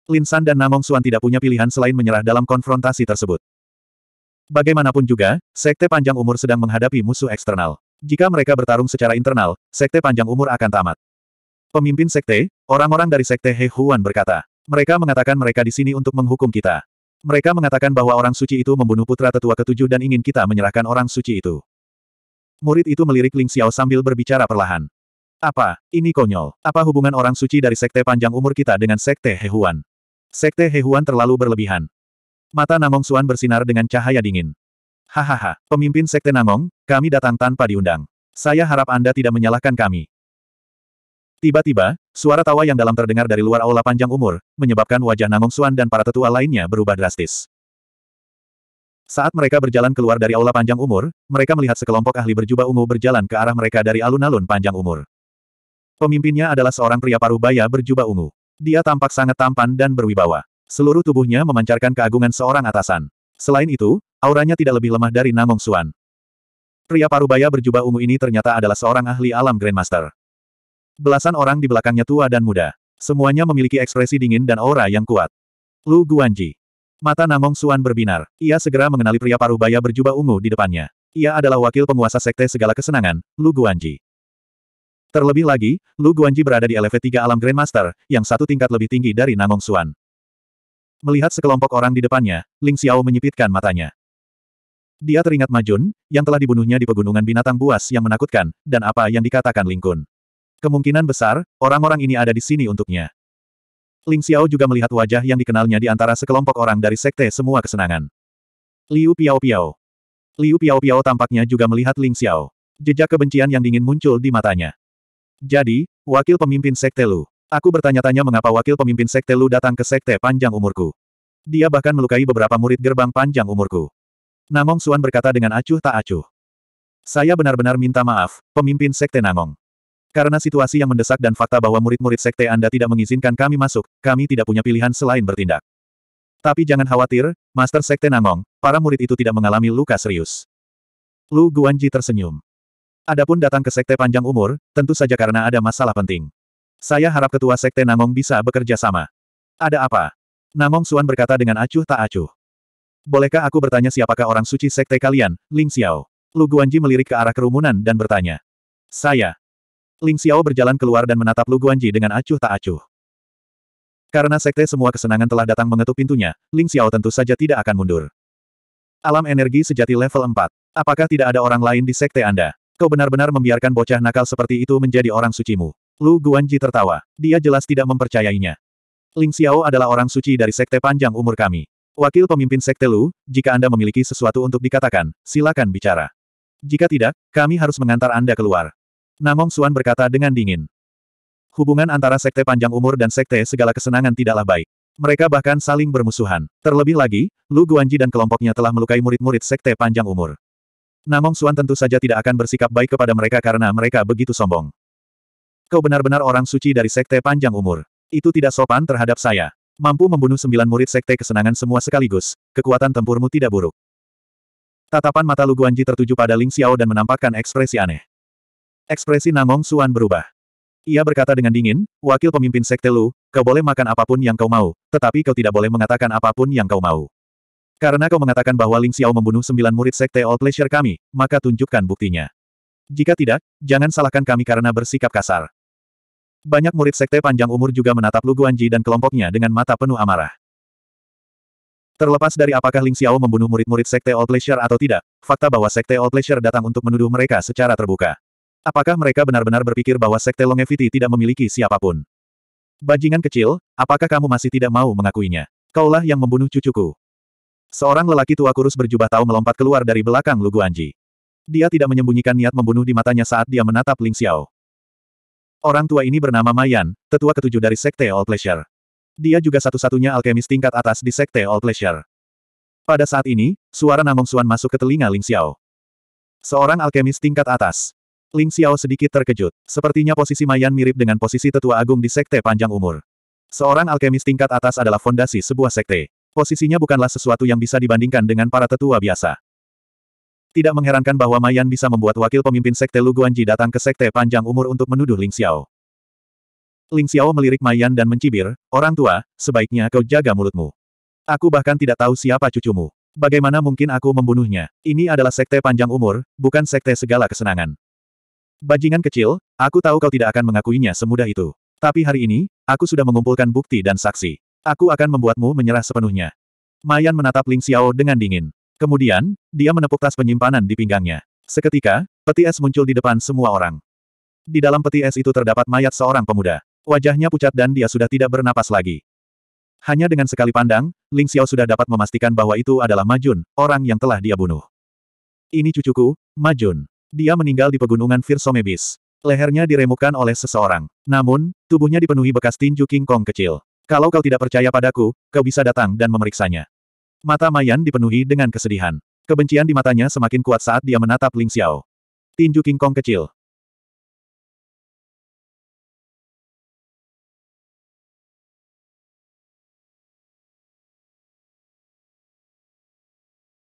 Lin San dan Namong Suan tidak punya pilihan selain menyerah dalam konfrontasi tersebut. Bagaimanapun juga, sekte panjang umur sedang menghadapi musuh eksternal. Jika mereka bertarung secara internal, sekte panjang umur akan tamat. Pemimpin sekte, orang-orang dari sekte He Huan berkata. Mereka mengatakan mereka di sini untuk menghukum kita. Mereka mengatakan bahwa orang suci itu membunuh putra tetua ketujuh dan ingin kita menyerahkan orang suci itu. Murid itu melirik Ling Xiao sambil berbicara perlahan. Apa, ini konyol, apa hubungan orang suci dari sekte panjang umur kita dengan sekte He Huan? Sekte He Huan terlalu berlebihan. Mata Namong Suan bersinar dengan cahaya dingin. Hahaha, pemimpin sekte Namong, kami datang tanpa diundang. Saya harap Anda tidak menyalahkan kami. Tiba-tiba, suara tawa yang dalam terdengar dari luar aula panjang umur, menyebabkan wajah Nangong Suan dan para tetua lainnya berubah drastis. Saat mereka berjalan keluar dari aula panjang umur, mereka melihat sekelompok ahli berjubah ungu berjalan ke arah mereka dari alun-alun panjang umur. Pemimpinnya adalah seorang pria paruh baya berjubah ungu. Dia tampak sangat tampan dan berwibawa. Seluruh tubuhnya memancarkan keagungan seorang atasan. Selain itu, auranya tidak lebih lemah dari Nangong Suan. Pria paruh baya berjubah ungu ini ternyata adalah seorang ahli alam Grandmaster. Belasan orang di belakangnya tua dan muda. Semuanya memiliki ekspresi dingin dan aura yang kuat. Lu Guanji. Mata Namong Suan berbinar. Ia segera mengenali pria paruh baya berjubah ungu di depannya. Ia adalah wakil penguasa sekte segala kesenangan, Lu Guanji. Terlebih lagi, Lu Guanji berada di level 3 alam Grandmaster, yang satu tingkat lebih tinggi dari Namong Suan. Melihat sekelompok orang di depannya, Ling Xiao menyipitkan matanya. Dia teringat Majun, yang telah dibunuhnya di pegunungan binatang buas yang menakutkan, dan apa yang dikatakan Ling Kun. Kemungkinan besar, orang-orang ini ada di sini untuknya. Ling Xiao juga melihat wajah yang dikenalnya di antara sekelompok orang dari sekte semua kesenangan. Liu Piao Piao. Liu Piao Piao tampaknya juga melihat Ling Xiao. Jejak kebencian yang dingin muncul di matanya. Jadi, wakil pemimpin sekte Lu. Aku bertanya-tanya mengapa wakil pemimpin sekte Lu datang ke sekte panjang umurku. Dia bahkan melukai beberapa murid gerbang panjang umurku. Namong Suan berkata dengan acuh tak acuh. Saya benar-benar minta maaf, pemimpin sekte Namong. Karena situasi yang mendesak dan fakta bahwa murid-murid sekte Anda tidak mengizinkan kami masuk, kami tidak punya pilihan selain bertindak. Tapi jangan khawatir, Master Sekte Nangong, para murid itu tidak mengalami luka serius. Lu Guanji tersenyum. Adapun datang ke Sekte Panjang Umur, tentu saja karena ada masalah penting. Saya harap Ketua Sekte Nangong bisa bekerja sama. Ada apa? Nangong Suan berkata dengan acuh tak acuh. Bolehkah aku bertanya siapakah orang suci sekte kalian, Ling Xiao? Lu Guanji melirik ke arah kerumunan dan bertanya. Saya, Ling Xiao berjalan keluar dan menatap Lu Guanji dengan acuh tak acuh. Karena sekte semua kesenangan telah datang mengetuk pintunya, Ling Xiao tentu saja tidak akan mundur. Alam energi sejati level 4. Apakah tidak ada orang lain di sekte Anda? Kau benar-benar membiarkan bocah nakal seperti itu menjadi orang sucimu. Lu Guanji tertawa. Dia jelas tidak mempercayainya. Ling Xiao adalah orang suci dari sekte panjang umur kami. Wakil pemimpin sekte Lu, jika Anda memiliki sesuatu untuk dikatakan, silakan bicara. Jika tidak, kami harus mengantar Anda keluar. Namong Suan berkata dengan dingin. Hubungan antara sekte panjang umur dan sekte segala kesenangan tidaklah baik. Mereka bahkan saling bermusuhan. Terlebih lagi, Lu Guanji dan kelompoknya telah melukai murid-murid sekte panjang umur. Namong Suan tentu saja tidak akan bersikap baik kepada mereka karena mereka begitu sombong. Kau benar-benar orang suci dari sekte panjang umur. Itu tidak sopan terhadap saya. Mampu membunuh sembilan murid sekte kesenangan semua sekaligus, kekuatan tempurmu tidak buruk. Tatapan mata Lu Guanji tertuju pada Ling Xiao dan menampakkan ekspresi aneh. Ekspresi Nangong Suan berubah. Ia berkata dengan dingin, wakil pemimpin sekte Lu, kau boleh makan apapun yang kau mau, tetapi kau tidak boleh mengatakan apapun yang kau mau. Karena kau mengatakan bahwa Ling Xiao membunuh sembilan murid sekte Old Pleasure kami, maka tunjukkan buktinya. Jika tidak, jangan salahkan kami karena bersikap kasar. Banyak murid sekte panjang umur juga menatap Lu Guanji dan kelompoknya dengan mata penuh amarah. Terlepas dari apakah Ling Xiao membunuh murid-murid sekte Old Pleasure atau tidak, fakta bahwa sekte Old Pleasure datang untuk menuduh mereka secara terbuka. Apakah mereka benar-benar berpikir bahwa sekte Longevity tidak memiliki siapapun? Bajingan kecil, apakah kamu masih tidak mau mengakuinya? Kaulah yang membunuh cucuku. Seorang lelaki tua kurus berjubah tahu melompat keluar dari belakang Lugu Anji. Dia tidak menyembunyikan niat membunuh di matanya saat dia menatap Ling Xiao. Orang tua ini bernama Mayan, tetua ketujuh dari sekte All Pleasure. Dia juga satu-satunya alkemis tingkat atas di sekte All Pleasure. Pada saat ini, suara Namong Suan masuk ke telinga Ling Xiao. Seorang alkemis tingkat atas. Ling Xiao sedikit terkejut. Sepertinya posisi Mayan mirip dengan posisi tetua agung di sekte panjang umur. Seorang alkemis tingkat atas adalah fondasi sebuah sekte. Posisinya bukanlah sesuatu yang bisa dibandingkan dengan para tetua biasa. Tidak mengherankan bahwa Mayan bisa membuat wakil pemimpin sekte Lu Guanji datang ke sekte panjang umur untuk menuduh Ling Xiao. Ling Xiao melirik Mayan dan mencibir, Orang tua, sebaiknya kau jaga mulutmu. Aku bahkan tidak tahu siapa cucumu. Bagaimana mungkin aku membunuhnya? Ini adalah sekte panjang umur, bukan sekte segala kesenangan. Bajingan kecil, aku tahu kau tidak akan mengakuinya semudah itu. Tapi hari ini, aku sudah mengumpulkan bukti dan saksi. Aku akan membuatmu menyerah sepenuhnya. Mayan menatap Ling Xiao dengan dingin. Kemudian, dia menepuk tas penyimpanan di pinggangnya. Seketika, peti es muncul di depan semua orang. Di dalam peti es itu terdapat mayat seorang pemuda. Wajahnya pucat dan dia sudah tidak bernapas lagi. Hanya dengan sekali pandang, Ling Xiao sudah dapat memastikan bahwa itu adalah Majun, orang yang telah dia bunuh. Ini cucuku, Majun. Dia meninggal di pegunungan Virsomebis. Lehernya diremukan oleh seseorang. Namun, tubuhnya dipenuhi bekas tinju King Kong kecil. Kalau kau tidak percaya padaku, kau bisa datang dan memeriksanya. Mata Mayan dipenuhi dengan kesedihan. Kebencian di matanya semakin kuat saat dia menatap Ling Xiao. Tinju King Kong kecil.